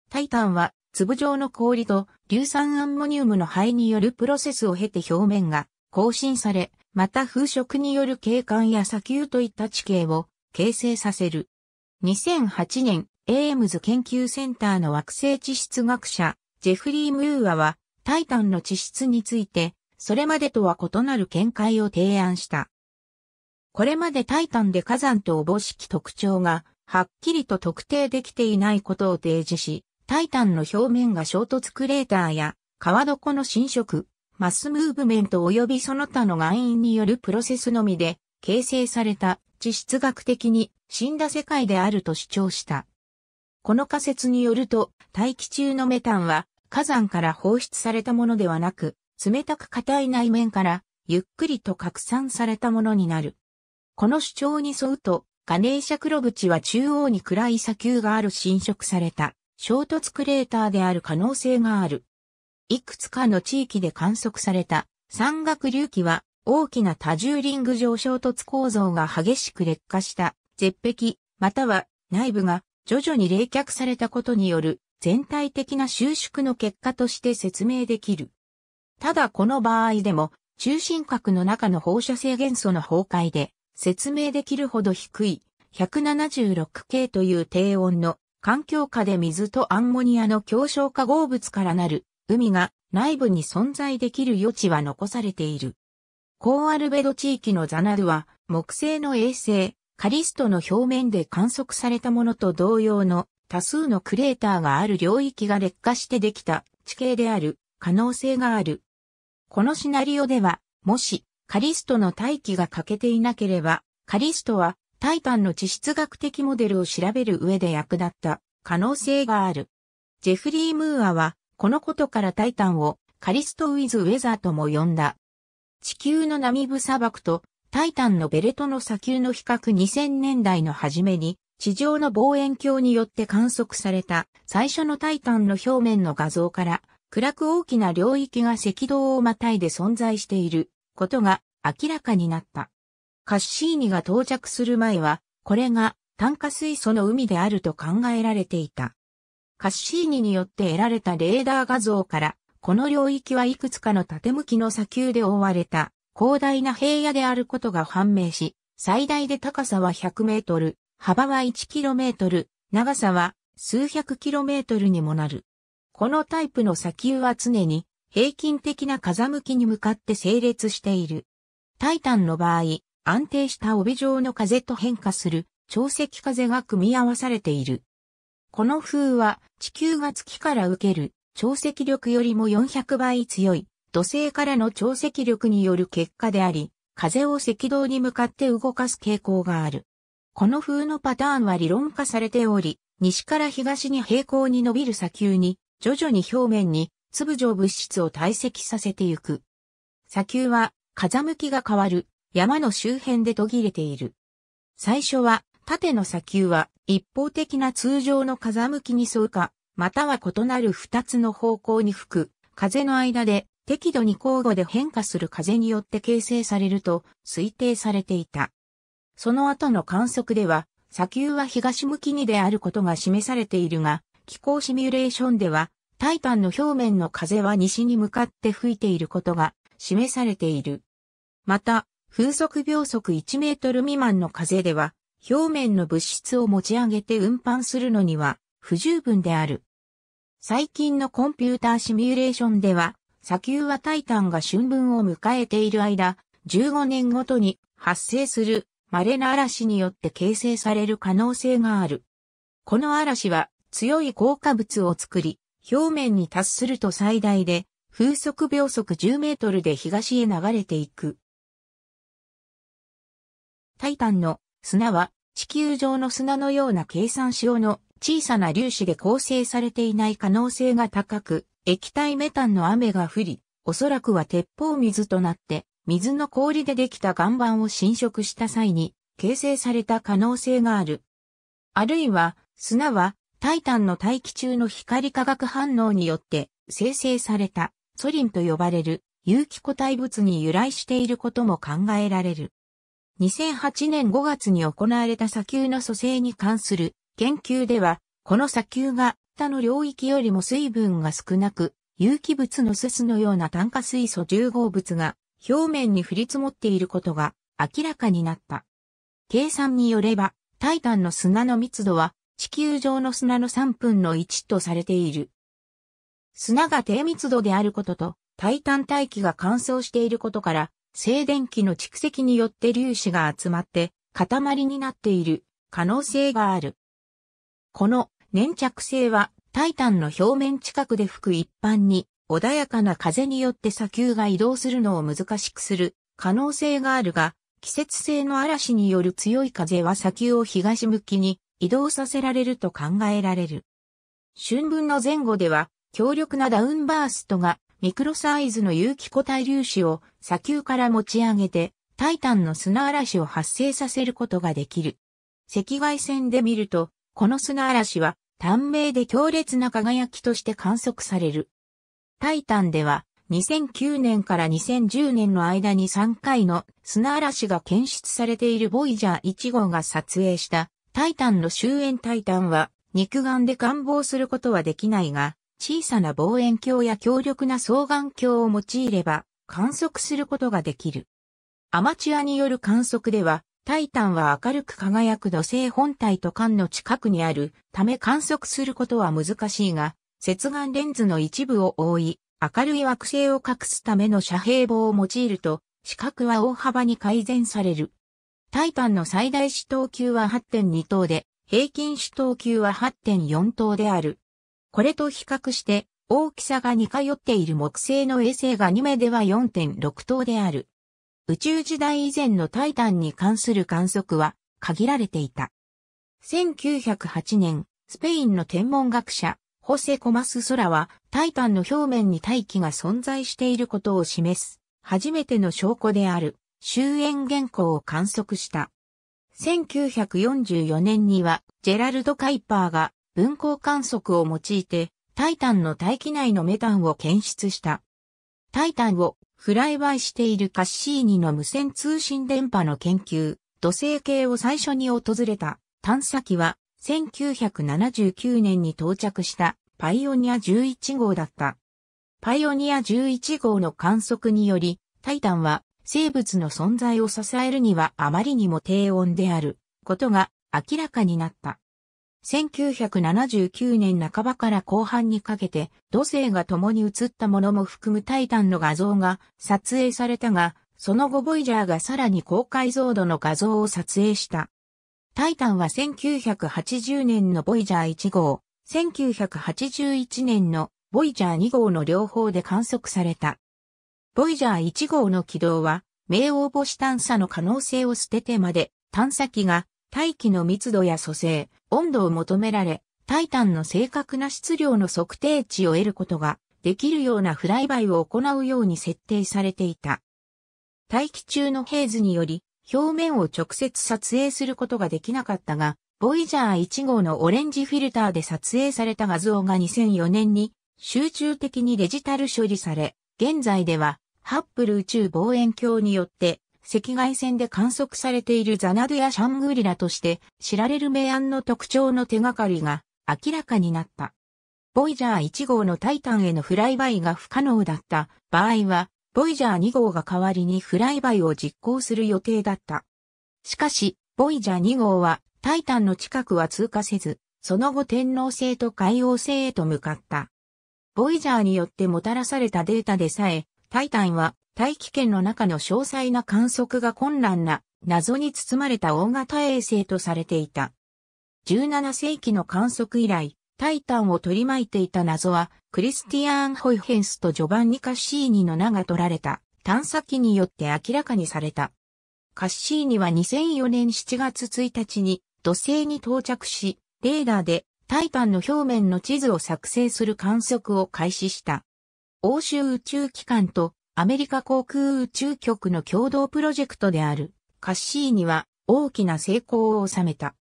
タイタンは粒状の氷と硫酸アンモニウムの灰によるプロセスを経て表面が更新され、また風食による景観や砂丘といった地形を形成させる。2008年、エームズ研究センターの惑星地質学者、ジェフリー・ムーアは、タイタンの地質について、それまでとは異なる見解を提案した。これまでタイタンで火山とおぼしき特徴が、はっきりと特定できていないことを提示し、タイタンの表面が衝突クレーターや、川床の侵食、マスムーブメント及びその他の外因によるプロセスのみで形成された地質学的に死んだ世界であると主張した。この仮説によると大気中のメタンは火山から放出されたものではなく冷たく硬い内面からゆっくりと拡散されたものになる。この主張に沿うとガネーシャ黒淵は中央に暗い砂丘がある侵食された衝突クレーターである可能性がある。いくつかの地域で観測された山岳隆起は大きな多重リング上衝突構造が激しく劣化した絶壁または内部が徐々に冷却されたことによる全体的な収縮の結果として説明できる。ただこの場合でも中心核の中の放射性元素の崩壊で説明できるほど低い 176K という低温の環境下で水とアンモニアの強小化合物からなる海が内部に存在できる余地は残されている。高アルベド地域のザナルは木星の衛星、カリストの表面で観測されたものと同様の多数のクレーターがある領域が劣化してできた地形である可能性がある。このシナリオでは、もしカリストの大気が欠けていなければ、カリストはタイタンの地質学的モデルを調べる上で役立った可能性がある。ジェフリー・ムーアはこのことからタイタンをカリスト・ウィズ・ウェザーとも呼んだ。地球のナミブ砂漠とタイタンのベレトの砂丘の比較2000年代の初めに地上の望遠鏡によって観測された最初のタイタンの表面の画像から暗く大きな領域が赤道をまたいで存在していることが明らかになった。カッシーニが到着する前はこれが炭化水素の海であると考えられていた。カッシーニによって得られたレーダー画像から、この領域はいくつかの縦向きの砂丘で覆われた広大な平野であることが判明し、最大で高さは100メートル、幅は1キロメートル、長さは数百キロメートルにもなる。このタイプの砂丘は常に平均的な風向きに向かって整列している。タイタンの場合、安定した帯状の風と変化する潮汐風が組み合わされている。この風は地球が月から受ける潮汐力よりも400倍強い土星からの潮汐力による結果であり、風を赤道に向かって動かす傾向がある。この風のパターンは理論化されており、西から東に平行に伸びる砂丘に、徐々に表面に粒状物質を堆積させていく。砂丘は風向きが変わる山の周辺で途切れている。最初は縦の砂丘は一方的な通常の風向きに沿うか、または異なる二つの方向に吹く風の間で適度に交互で変化する風によって形成されると推定されていた。その後の観測では、砂丘は東向きにであることが示されているが、気候シミュレーションでは、タイタンの表面の風は西に向かって吹いていることが示されている。また、風速秒速1メートル未満の風では、表面の物質を持ち上げて運搬するのには不十分である。最近のコンピューターシミュレーションでは、砂丘はタイタンが春分を迎えている間、15年ごとに発生する稀な嵐によって形成される可能性がある。この嵐は強い降下物を作り、表面に達すると最大で風速秒速10メートルで東へ流れていく。タイタンの砂は地球上の砂のような計算子の小さな粒子で構成されていない可能性が高く、液体メタンの雨が降り、おそらくは鉄砲水となって、水の氷でできた岩盤を侵食した際に形成された可能性がある。あるいは、砂はタイタンの大気中の光化学反応によって生成されたソリンと呼ばれる有機固体物に由来していることも考えられる。2008年5月に行われた砂丘の組成に関する研究では、この砂丘が他の領域よりも水分が少なく、有機物のススのような炭化水素重合物が表面に降り積もっていることが明らかになった。計算によれば、タイタンの砂の密度は地球上の砂の3分の1とされている。砂が低密度であることと、タイタン大気が乾燥していることから、静電気の蓄積によって粒子が集まって塊になっている可能性がある。この粘着性はタイタンの表面近くで吹く一般に穏やかな風によって砂丘が移動するのを難しくする可能性があるが、季節性の嵐による強い風は砂丘を東向きに移動させられると考えられる。春分の前後では強力なダウンバーストがミクロサイズの有機固体粒子を砂丘から持ち上げて、タイタンの砂嵐を発生させることができる。赤外線で見ると、この砂嵐は短命で強烈な輝きとして観測される。タイタンでは2009年から2010年の間に3回の砂嵐が検出されているボイジャー1号が撮影したタイタンの終焉タイタンは肉眼で感望することはできないが、小さな望遠鏡や強力な双眼鏡を用いれば観測することができる。アマチュアによる観測では、タイタンは明るく輝く土星本体と間の近くにあるため観測することは難しいが、接眼レンズの一部を覆い、明るい惑星を隠すための遮蔽棒を用いると、視覚は大幅に改善される。タイタンの最大死等級は8.2等で、平均死等級は8.4等である。これと比較して大きさが似通っている木星の衛星が2目では4.6等である。宇宙時代以前のタイタンに関する観測は限られていた。1908年、スペインの天文学者、ホセ・コマス・ソラは、タイタンの表面に大気が存在していることを示す、初めての証拠である、終焉原稿を観測した。1944年には、ジェラルド・カイパーが、分光観測を用いて、タイタンの大気内のメタンを検出した。タイタンをフライバイしているカッシーニの無線通信電波の研究、土星系を最初に訪れた探査機は1979年に到着したパイオニア11号だった。パイオニア11号の観測により、タイタンは生物の存在を支えるにはあまりにも低温であることが明らかになった。1979年半ばから後半にかけて、土星が共に映ったものも含むタイタンの画像が撮影されたが、その後ボイジャーがさらに高解像度の画像を撮影した。タイタンは1980年のボイジャー1号、1981年のボイジャー2号の両方で観測された。ボイジャー1号の軌道は、冥王星探査の可能性を捨ててまで探査機が大気の密度や組成、温度を求められ、タイタンの正確な質量の測定値を得ることができるようなフライバイを行うように設定されていた。大気中のヘイズにより、表面を直接撮影することができなかったが、ボイジャー1号のオレンジフィルターで撮影された画像が2004年に集中的にデジタル処理され、現在ではハッブル宇宙望遠鏡によって赤外線で観測されているザナドやシャングリラとして知られる明暗の特徴の手がかりが明らかになった。ボイジャー1号のタイタンへのフライバイが不可能だった場合は、ボイジャー2号が代わりにフライバイを実行する予定だった。しかし、ボイジャー2号はタイタンの近くは通過せず、その後天皇星と海王星へと向かった。ボイジャーによってもたらされたデータでさえ、タイタンは大気圏の中の詳細な観測が困難な謎に包まれた大型衛星とされていた。17世紀の観測以来、タイタンを取り巻いていた謎は、クリスティアーン・ホイヘンスとジョバンニ・カッシーニの名が取られた探査機によって明らかにされた。カッシーニは2004年7月1日に土星に到着し、レーダーでタイタンの表面の地図を作成する観測を開始した。欧州宇宙機関とアメリカ航空宇宙局の共同プロジェクトであるカッシーニは大きな成功を収めた。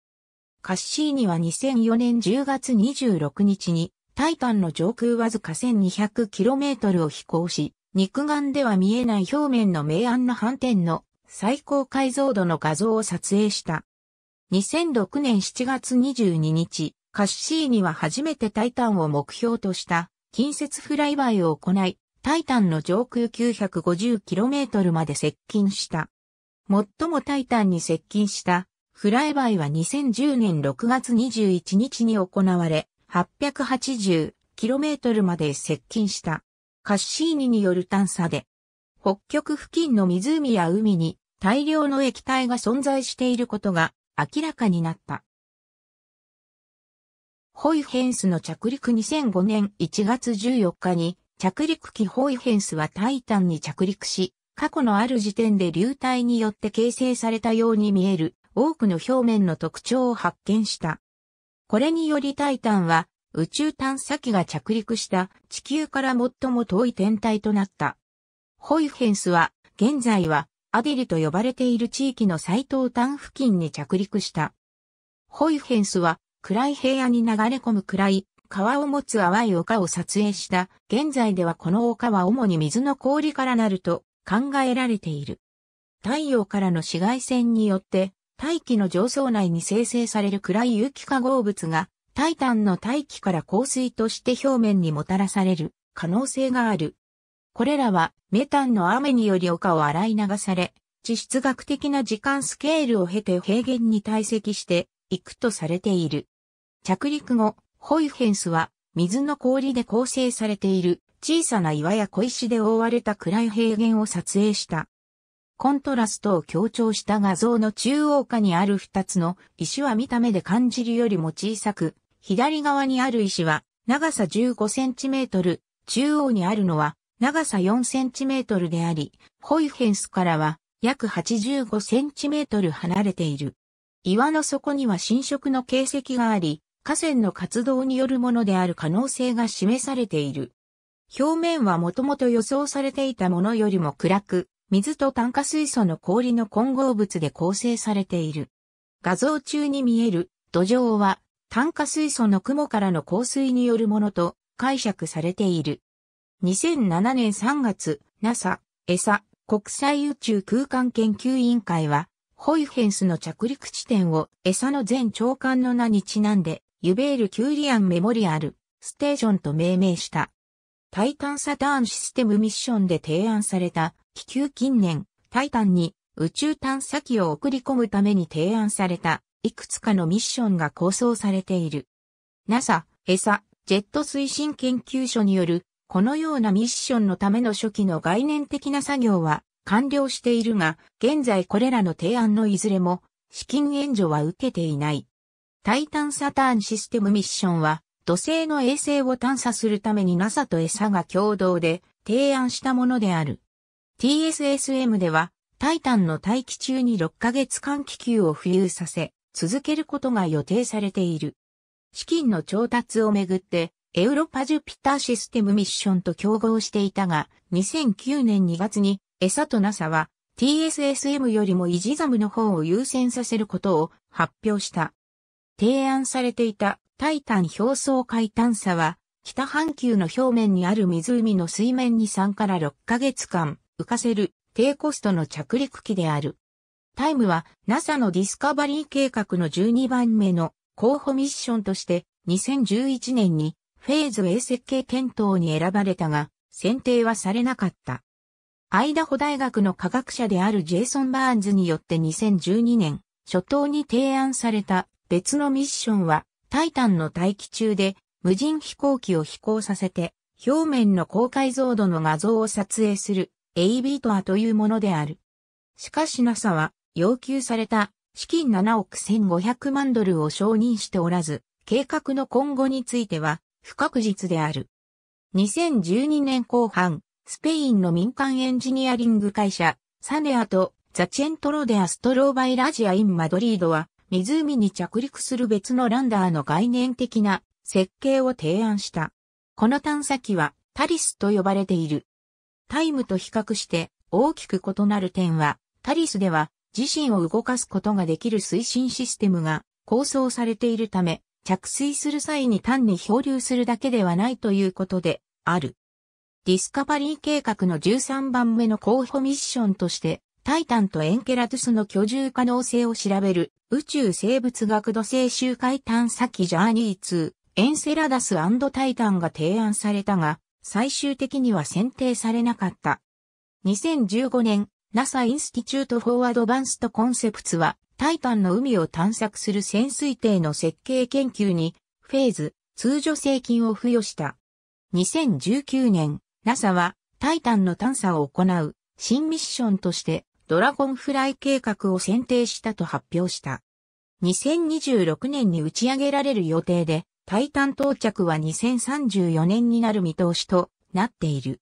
カッシーニは2004年10月26日にタイタンの上空わずか 1200km を飛行し、肉眼では見えない表面の明暗の反転の最高解像度の画像を撮影した。2006年7月22日、カッシーニは初めてタイタンを目標とした近接フライバイを行い、タイタンの上空 950km まで接近した。最もタイタンに接近したフライバイは2010年6月21日に行われ、880km まで接近した。カッシーニによる探査で、北極付近の湖や海に大量の液体が存在していることが明らかになった。ホイヘンスの着陸2005年1月14日に、着陸機ホイヘンスはタイタンに着陸し、過去のある時点で流体によって形成されたように見える多くの表面の特徴を発見した。これによりタイタンは宇宙探査機が着陸した地球から最も遠い天体となった。ホイヘンスは現在はアデリと呼ばれている地域の最東端付近に着陸した。ホイヘンスは暗い平野に流れ込む暗い川を持つ淡い丘を撮影した。現在ではこの丘は主に水の氷からなると考えられている。太陽からの紫外線によって大気の上層内に生成される暗い有機化合物がタイタンの大気から降水として表面にもたらされる可能性がある。これらはメタンの雨により丘を洗い流され、地質学的な時間スケールを経て平原に堆積して行くとされている。着陸後、ホイフェンスは水の氷で構成されている小さな岩や小石で覆われた暗い平原を撮影した。コントラストを強調した画像の中央下にある二つの石は見た目で感じるよりも小さく、左側にある石は長さ15センチメートル、中央にあるのは長さ4センチメートルであり、ホイフェンスからは約85センチメートル離れている。岩の底には浸食の形跡があり、河川の活動によるものである可能性が示されている。表面はもともと予想されていたものよりも暗く、水と炭化水素の氷の混合物で構成されている。画像中に見える土壌は炭化水素の雲からの降水によるものと解釈されている。2007年3月、NASA、エサ、国際宇宙空間研究委員会はホイフェンスの着陸地点を餌の前長官の名にちなんで、ユベール・キューリアン・メモリアル・ステーションと命名した。タイタン・サターンシステムミッションで提案された気球近年、タイタンに宇宙探査機を送り込むために提案されたいくつかのミッションが構想されている。NASA、餌、ジェット推進研究所によるこのようなミッションのための初期の概念的な作業は完了しているが、現在これらの提案のいずれも、資金援助は受けていない。タイタンサターンシステムミッションは、土星の衛星を探査するために NASA と ESA が共同で提案したものである。TSSM では、タイタンの大気中に6ヶ月間気球を浮遊させ、続けることが予定されている。資金の調達をめぐって、エウロパジュピターシステムミッションと競合していたが、2009年2月に餌と NASA は TSSM よりもイジザムの方を優先させることを発表した。提案されていたタイタン表層海探査は北半球の表面にある湖の水面に3から6ヶ月間浮かせる低コストの着陸機である。タイムは NASA のディスカバリー計画の12番目の候補ミッションとして2011年にフェーズ A 設計検討に選ばれたが選定はされなかった。アイダホ大学の科学者であるジェイソン・バーンズによって2012年、初頭に提案された別のミッションは、タイタンの大気中で無人飛行機を飛行させて、表面の高解像度の画像を撮影する AB トアというものである。しかし NASA は要求された資金7億1500万ドルを承認しておらず、計画の今後については不確実である。2012年後半、スペインの民間エンジニアリング会社、サネアとザチェントロデアストローバイラジアインマドリードは、湖に着陸する別のランダーの概念的な設計を提案した。この探査機はタリスと呼ばれている。タイムと比較して大きく異なる点は、タリスでは自身を動かすことができる推進システムが構想されているため、着水する際に単に漂流するだけではないということである。ディスカバリー計画の13番目の候補ミッションとして、タイタンとエンケラトゥスの居住可能性を調べる宇宙生物学土星周回探査機ジャーニー2、エンセラダスタイタンが提案されたが、最終的には選定されなかった。2015年、NASA インスティチュート・フォー・アドバンスト・コンセプツは、タイタンの海を探索する潜水艇の設計研究に、フェーズ、通助成金を付与した。2019年、NASA はタイタンの探査を行う新ミッションとしてドラゴンフライ計画を選定したと発表した。2026年に打ち上げられる予定で、タイタン到着は2034年になる見通しとなっている。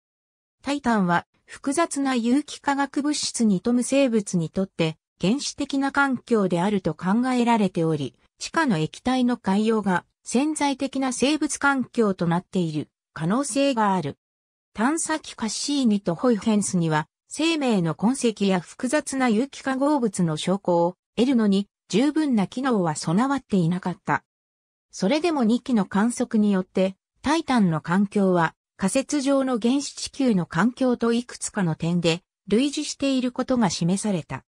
タイタンは複雑な有機化学物質に富む生物にとって原始的な環境であると考えられており、地下の液体の海洋が潜在的な生物環境となっている可能性がある。探査機カッシーニとホイフェンスには、生命の痕跡や複雑な有機化合物の証拠を得るのに十分な機能は備わっていなかった。それでも2機の観測によって、タイタンの環境は仮説上の原始地球の環境といくつかの点で類似していることが示された。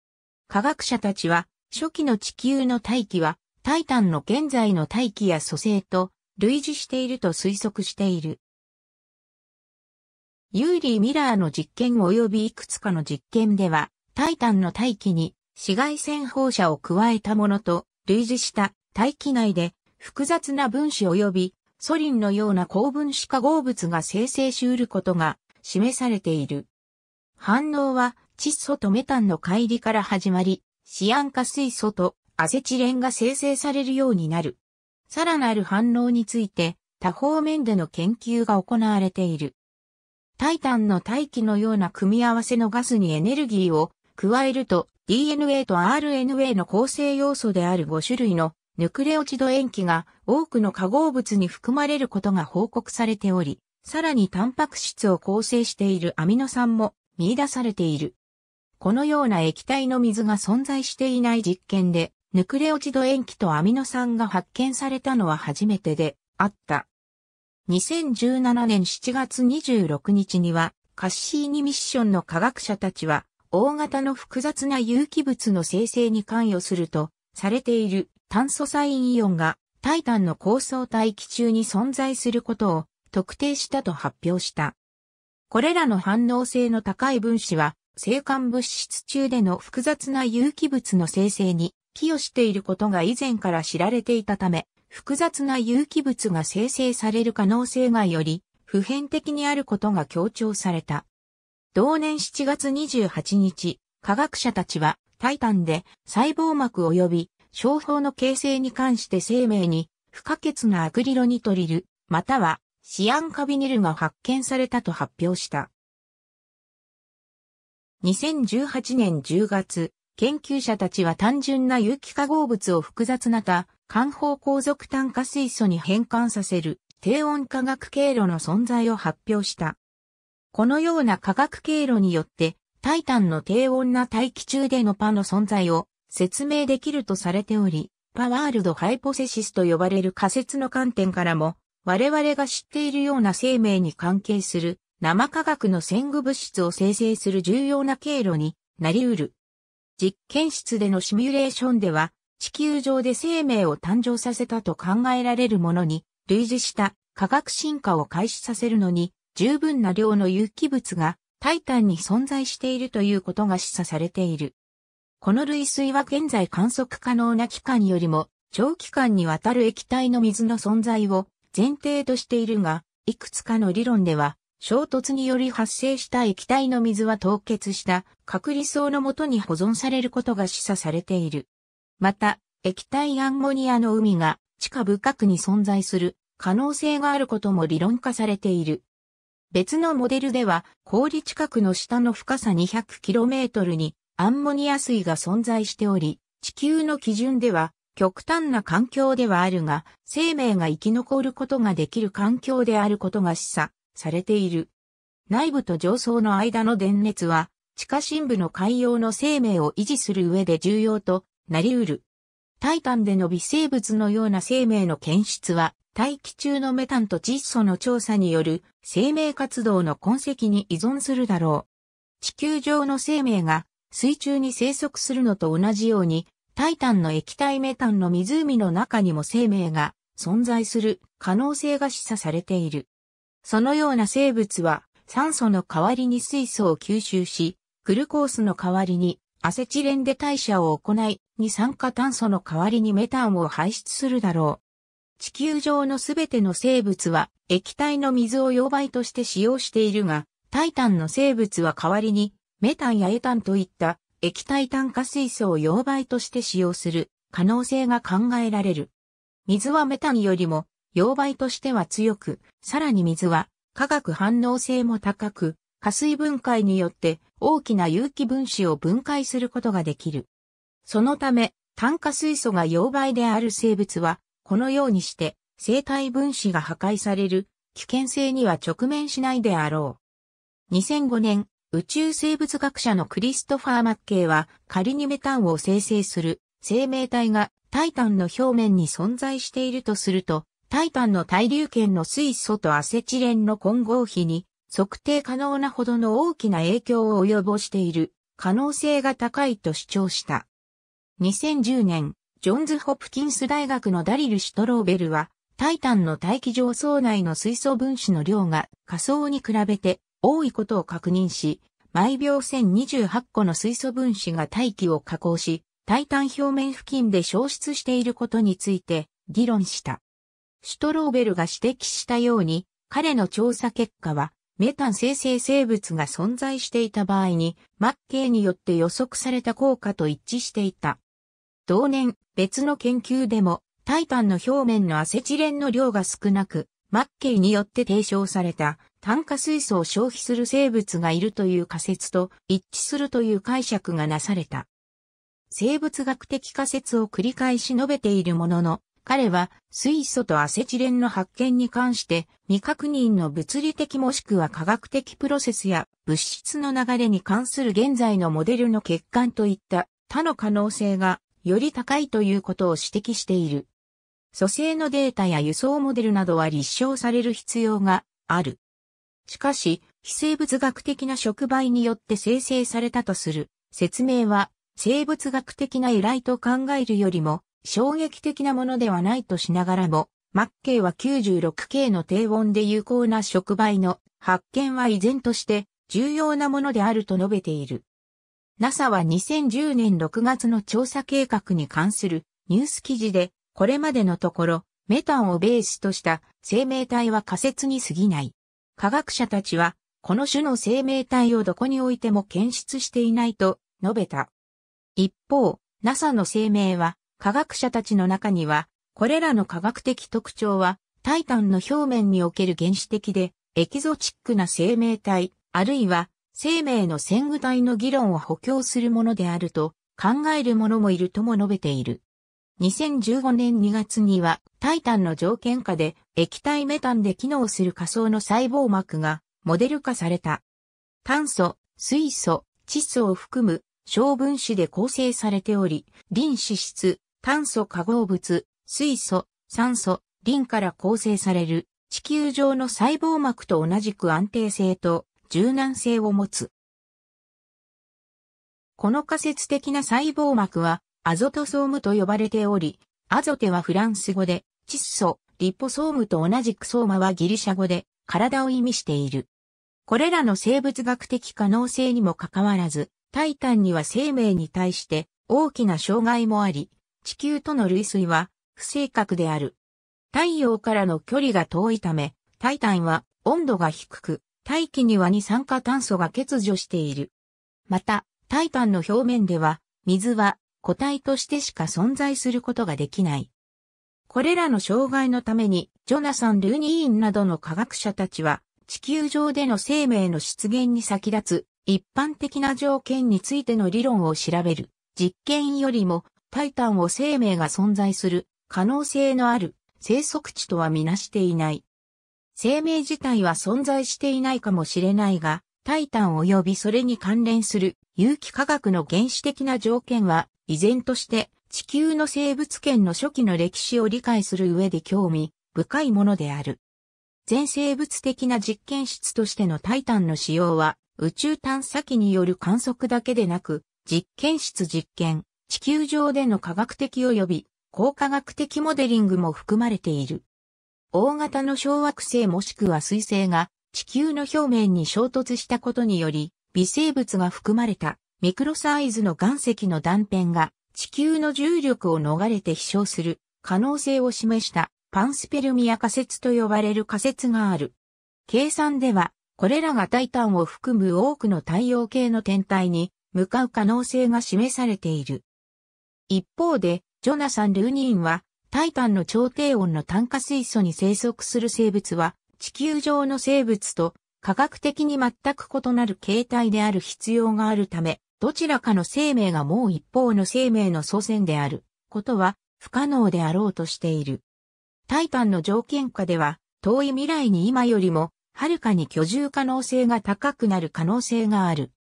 科学者たちは、初期の地球の大気は、タイタンの現在の大気や組成と類似していると推測している。ユーリー・ミラーの実験及びいくつかの実験では、タイタンの大気に紫外線放射を加えたものと類似した大気内で複雑な分子及びソリンのような高分子化合物が生成し得ることが示されている。反応は窒素とメタンの乖離から始まり、シアン化水素とアセチレンが生成されるようになる。さらなる反応について多方面での研究が行われている。タイタンの大気のような組み合わせのガスにエネルギーを加えると DNA と RNA の構成要素である5種類のヌクレオチド塩基が多くの化合物に含まれることが報告されており、さらにタンパク質を構成しているアミノ酸も見出されている。このような液体の水が存在していない実験で、ヌクレオチド塩基とアミノ酸が発見されたのは初めてであった。2017年7月26日には、カッシーニミッションの科学者たちは、大型の複雑な有機物の生成に関与すると、されている炭素サインイオンが、タイタンの構想大気中に存在することを特定したと発表した。これらの反応性の高い分子は、生還物質中での複雑な有機物の生成に寄与していることが以前から知られていたため、複雑な有機物が生成される可能性がより普遍的にあることが強調された。同年7月28日、科学者たちはタイタンで細胞膜及び商法の形成に関して生命に不可欠なアクリロニトリル、またはシアンカビニルが発見されたと発表した。2018年10月、研究者たちは単純な有機化合物を複雑な他、環方航続炭化水素に変換させる低温化学経路の存在を発表した。このような化学経路によって、タイタンの低温な大気中でのパの存在を説明できるとされており、パワールドハイポセシスと呼ばれる仮説の観点からも、我々が知っているような生命に関係する生化学の戦具物質を生成する重要な経路になり得る。実験室でのシミュレーションでは、地球上で生命を誕生させたと考えられるものに類似した科学進化を開始させるのに十分な量の有機物がタイタンに存在しているということが示唆されている。この類推は現在観測可能な期間よりも長期間にわたる液体の水の存在を前提としているが、いくつかの理論では衝突により発生した液体の水は凍結した核理想のもとに保存されることが示唆されている。また、液体アンモニアの海が地下深くに存在する可能性があることも理論化されている。別のモデルでは、氷近くの下の深さ 200km にアンモニア水が存在しており、地球の基準では極端な環境ではあるが、生命が生き残ることができる環境であることが示唆されている。内部と上層の間の電熱は、地下深部の海洋の生命を維持する上で重要となりうる。タイタンでの微生物のような生命の検出は、大気中のメタンと窒素の調査による生命活動の痕跡に依存するだろう。地球上の生命が水中に生息するのと同じように、タイタンの液体メタンの湖の中にも生命が存在する可能性が示唆されている。そのような生物は酸素の代わりに水素を吸収し、グルコースの代わりにアセチレンで代謝を行い、二酸化炭素の代わりにメタンを排出するだろう。地球上のすべての生物は液体の水を溶媒として使用しているが、タイタンの生物は代わりにメタンやエタンといった液体炭化水素を溶媒として使用する可能性が考えられる。水はメタンよりも溶媒としては強く、さらに水は化学反応性も高く、加水分解によって大きな有機分子を分解することができる。そのため、炭化水素が溶媒である生物は、このようにして生体分子が破壊される危険性には直面しないであろう。2005年、宇宙生物学者のクリストファー・マッケイは仮にメタンを生成する生命体がタイタンの表面に存在しているとすると、タイタンの対流圏の水素とアセチレンの混合比に測定可能なほどの大きな影響を及ぼしている可能性が高いと主張した。2010年、ジョンズ・ホプキンス大学のダリル・シュトローベルは、タイタンの大気上層内の水素分子の量が仮想に比べて多いことを確認し、毎秒1028個の水素分子が大気を加工し、タイタン表面付近で消失していることについて議論した。シュトローベルが指摘したように、彼の調査結果はメタン生成生物が存在していた場合に、マッケイによって予測された効果と一致していた。同年、別の研究でも、タイタンの表面のアセチレンの量が少なく、マッケイによって提唱された炭化水素を消費する生物がいるという仮説と一致するという解釈がなされた。生物学的仮説を繰り返し述べているものの、彼は水素とアセチレンの発見に関して未確認の物理的もしくは科学的プロセスや物質の流れに関する現在のモデルの欠陥といった他の可能性がより高いということを指摘している。蘇生のデータや輸送モデルなどは立証される必要がある。しかし、非生物学的な触媒によって生成されたとする説明は生物学的な由来と考えるよりも衝撃的なものではないとしながらも、マッケイは 96K の低温で有効な触媒の発見は依然として重要なものであると述べている。NASA は2010年6月の調査計画に関するニュース記事で、これまでのところ、メタンをベースとした生命体は仮説に過ぎない。科学者たちは、この種の生命体をどこにおいても検出していないと述べた。一方、NASA の声明は、科学者たちの中には、これらの科学的特徴は、タイタンの表面における原始的で、エキゾチックな生命体、あるいは生命の戦具体の議論を補強するものであると考える者もいるとも述べている。2015年2月にはタイタンの条件下で液体メタンで機能する仮想の細胞膜がモデル化された。炭素、水素、窒素を含む小分子で構成されており、臨脂質、炭素化合物、水素、酸素、リンから構成される地球上の細胞膜と同じく安定性と柔軟性を持つ。この仮説的な細胞膜はアゾトソームと呼ばれており、アゾテはフランス語で、窒素、リポソームと同じくソーマはギリシャ語で体を意味している。これらの生物学的可能性にもかかわらず、タイタンには生命に対して大きな障害もあり、地球との類推は不正確である。太陽からの距離が遠いため、タイタンは温度が低く、大気には二酸化炭素が欠如している。また、タイタンの表面では、水は固体としてしか存在することができない。これらの障害のために、ジョナサン・ルーニーンなどの科学者たちは、地球上での生命の出現に先立つ、一般的な条件についての理論を調べる、実験よりもタイタンを生命が存在する可能性のある生息地とはみなしていない。生命自体は存在していないかもしれないが、タイタン及びそれに関連する有機化学の原始的な条件は、依然として地球の生物圏の初期の歴史を理解する上で興味深いものである。全生物的な実験室としてのタイタンの使用は、宇宙探査機による観測だけでなく、実験室実験、地球上での科学的及び高科学的モデリングも含まれている。大型の小惑星もしくは彗星が地球の表面に衝突したことにより、微生物が含まれたミクロサイズの岩石の断片が地球の重力を逃れて飛翔する可能性を示したパンスペルミア仮説と呼ばれる仮説がある。計算では、これらがタイタンを含む多くの太陽系の天体に向かう可能性が示されている。一方で、ジョナサン・ルーニーンは、タイタンの超低温の炭化水素に生息する生物は、地球上の生物と科学的に全く異なる形態である必要があるため、どちらかの生命がもう一方の生命の祖先であることは不可能であろうとしている。タイタンの条件下では、遠い未来に今よりも、はるかに居住可能性が高くなる可能性がある。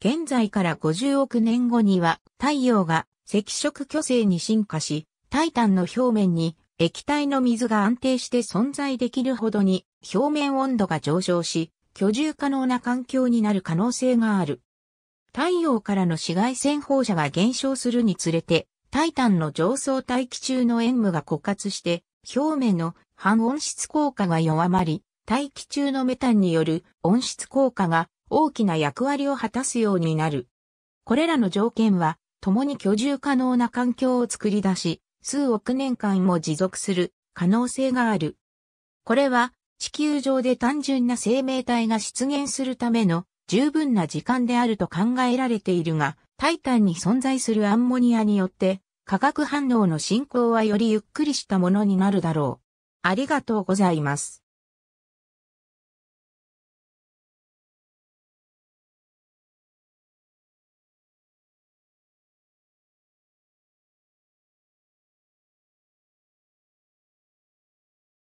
現在から50億年後には、太陽が赤色巨星に進化し、タイタンの表面に液体の水が安定して存在できるほどに表面温度が上昇し、居住可能な環境になる可能性がある。太陽からの紫外線放射が減少するにつれて、タイタンの上層大気中の塩霧が枯渇して、表面の半温室効果が弱まり、大気中のメタンによる温室効果が大きな役割を果たすようになる。これらの条件は共に居住可能な環境を作り出し、数億年間も持続する可能性がある。これは地球上で単純な生命体が出現するための十分な時間であると考えられているが、タイタンに存在するアンモニアによって化学反応の進行はよりゆっくりしたものになるだろう。ありがとうございます。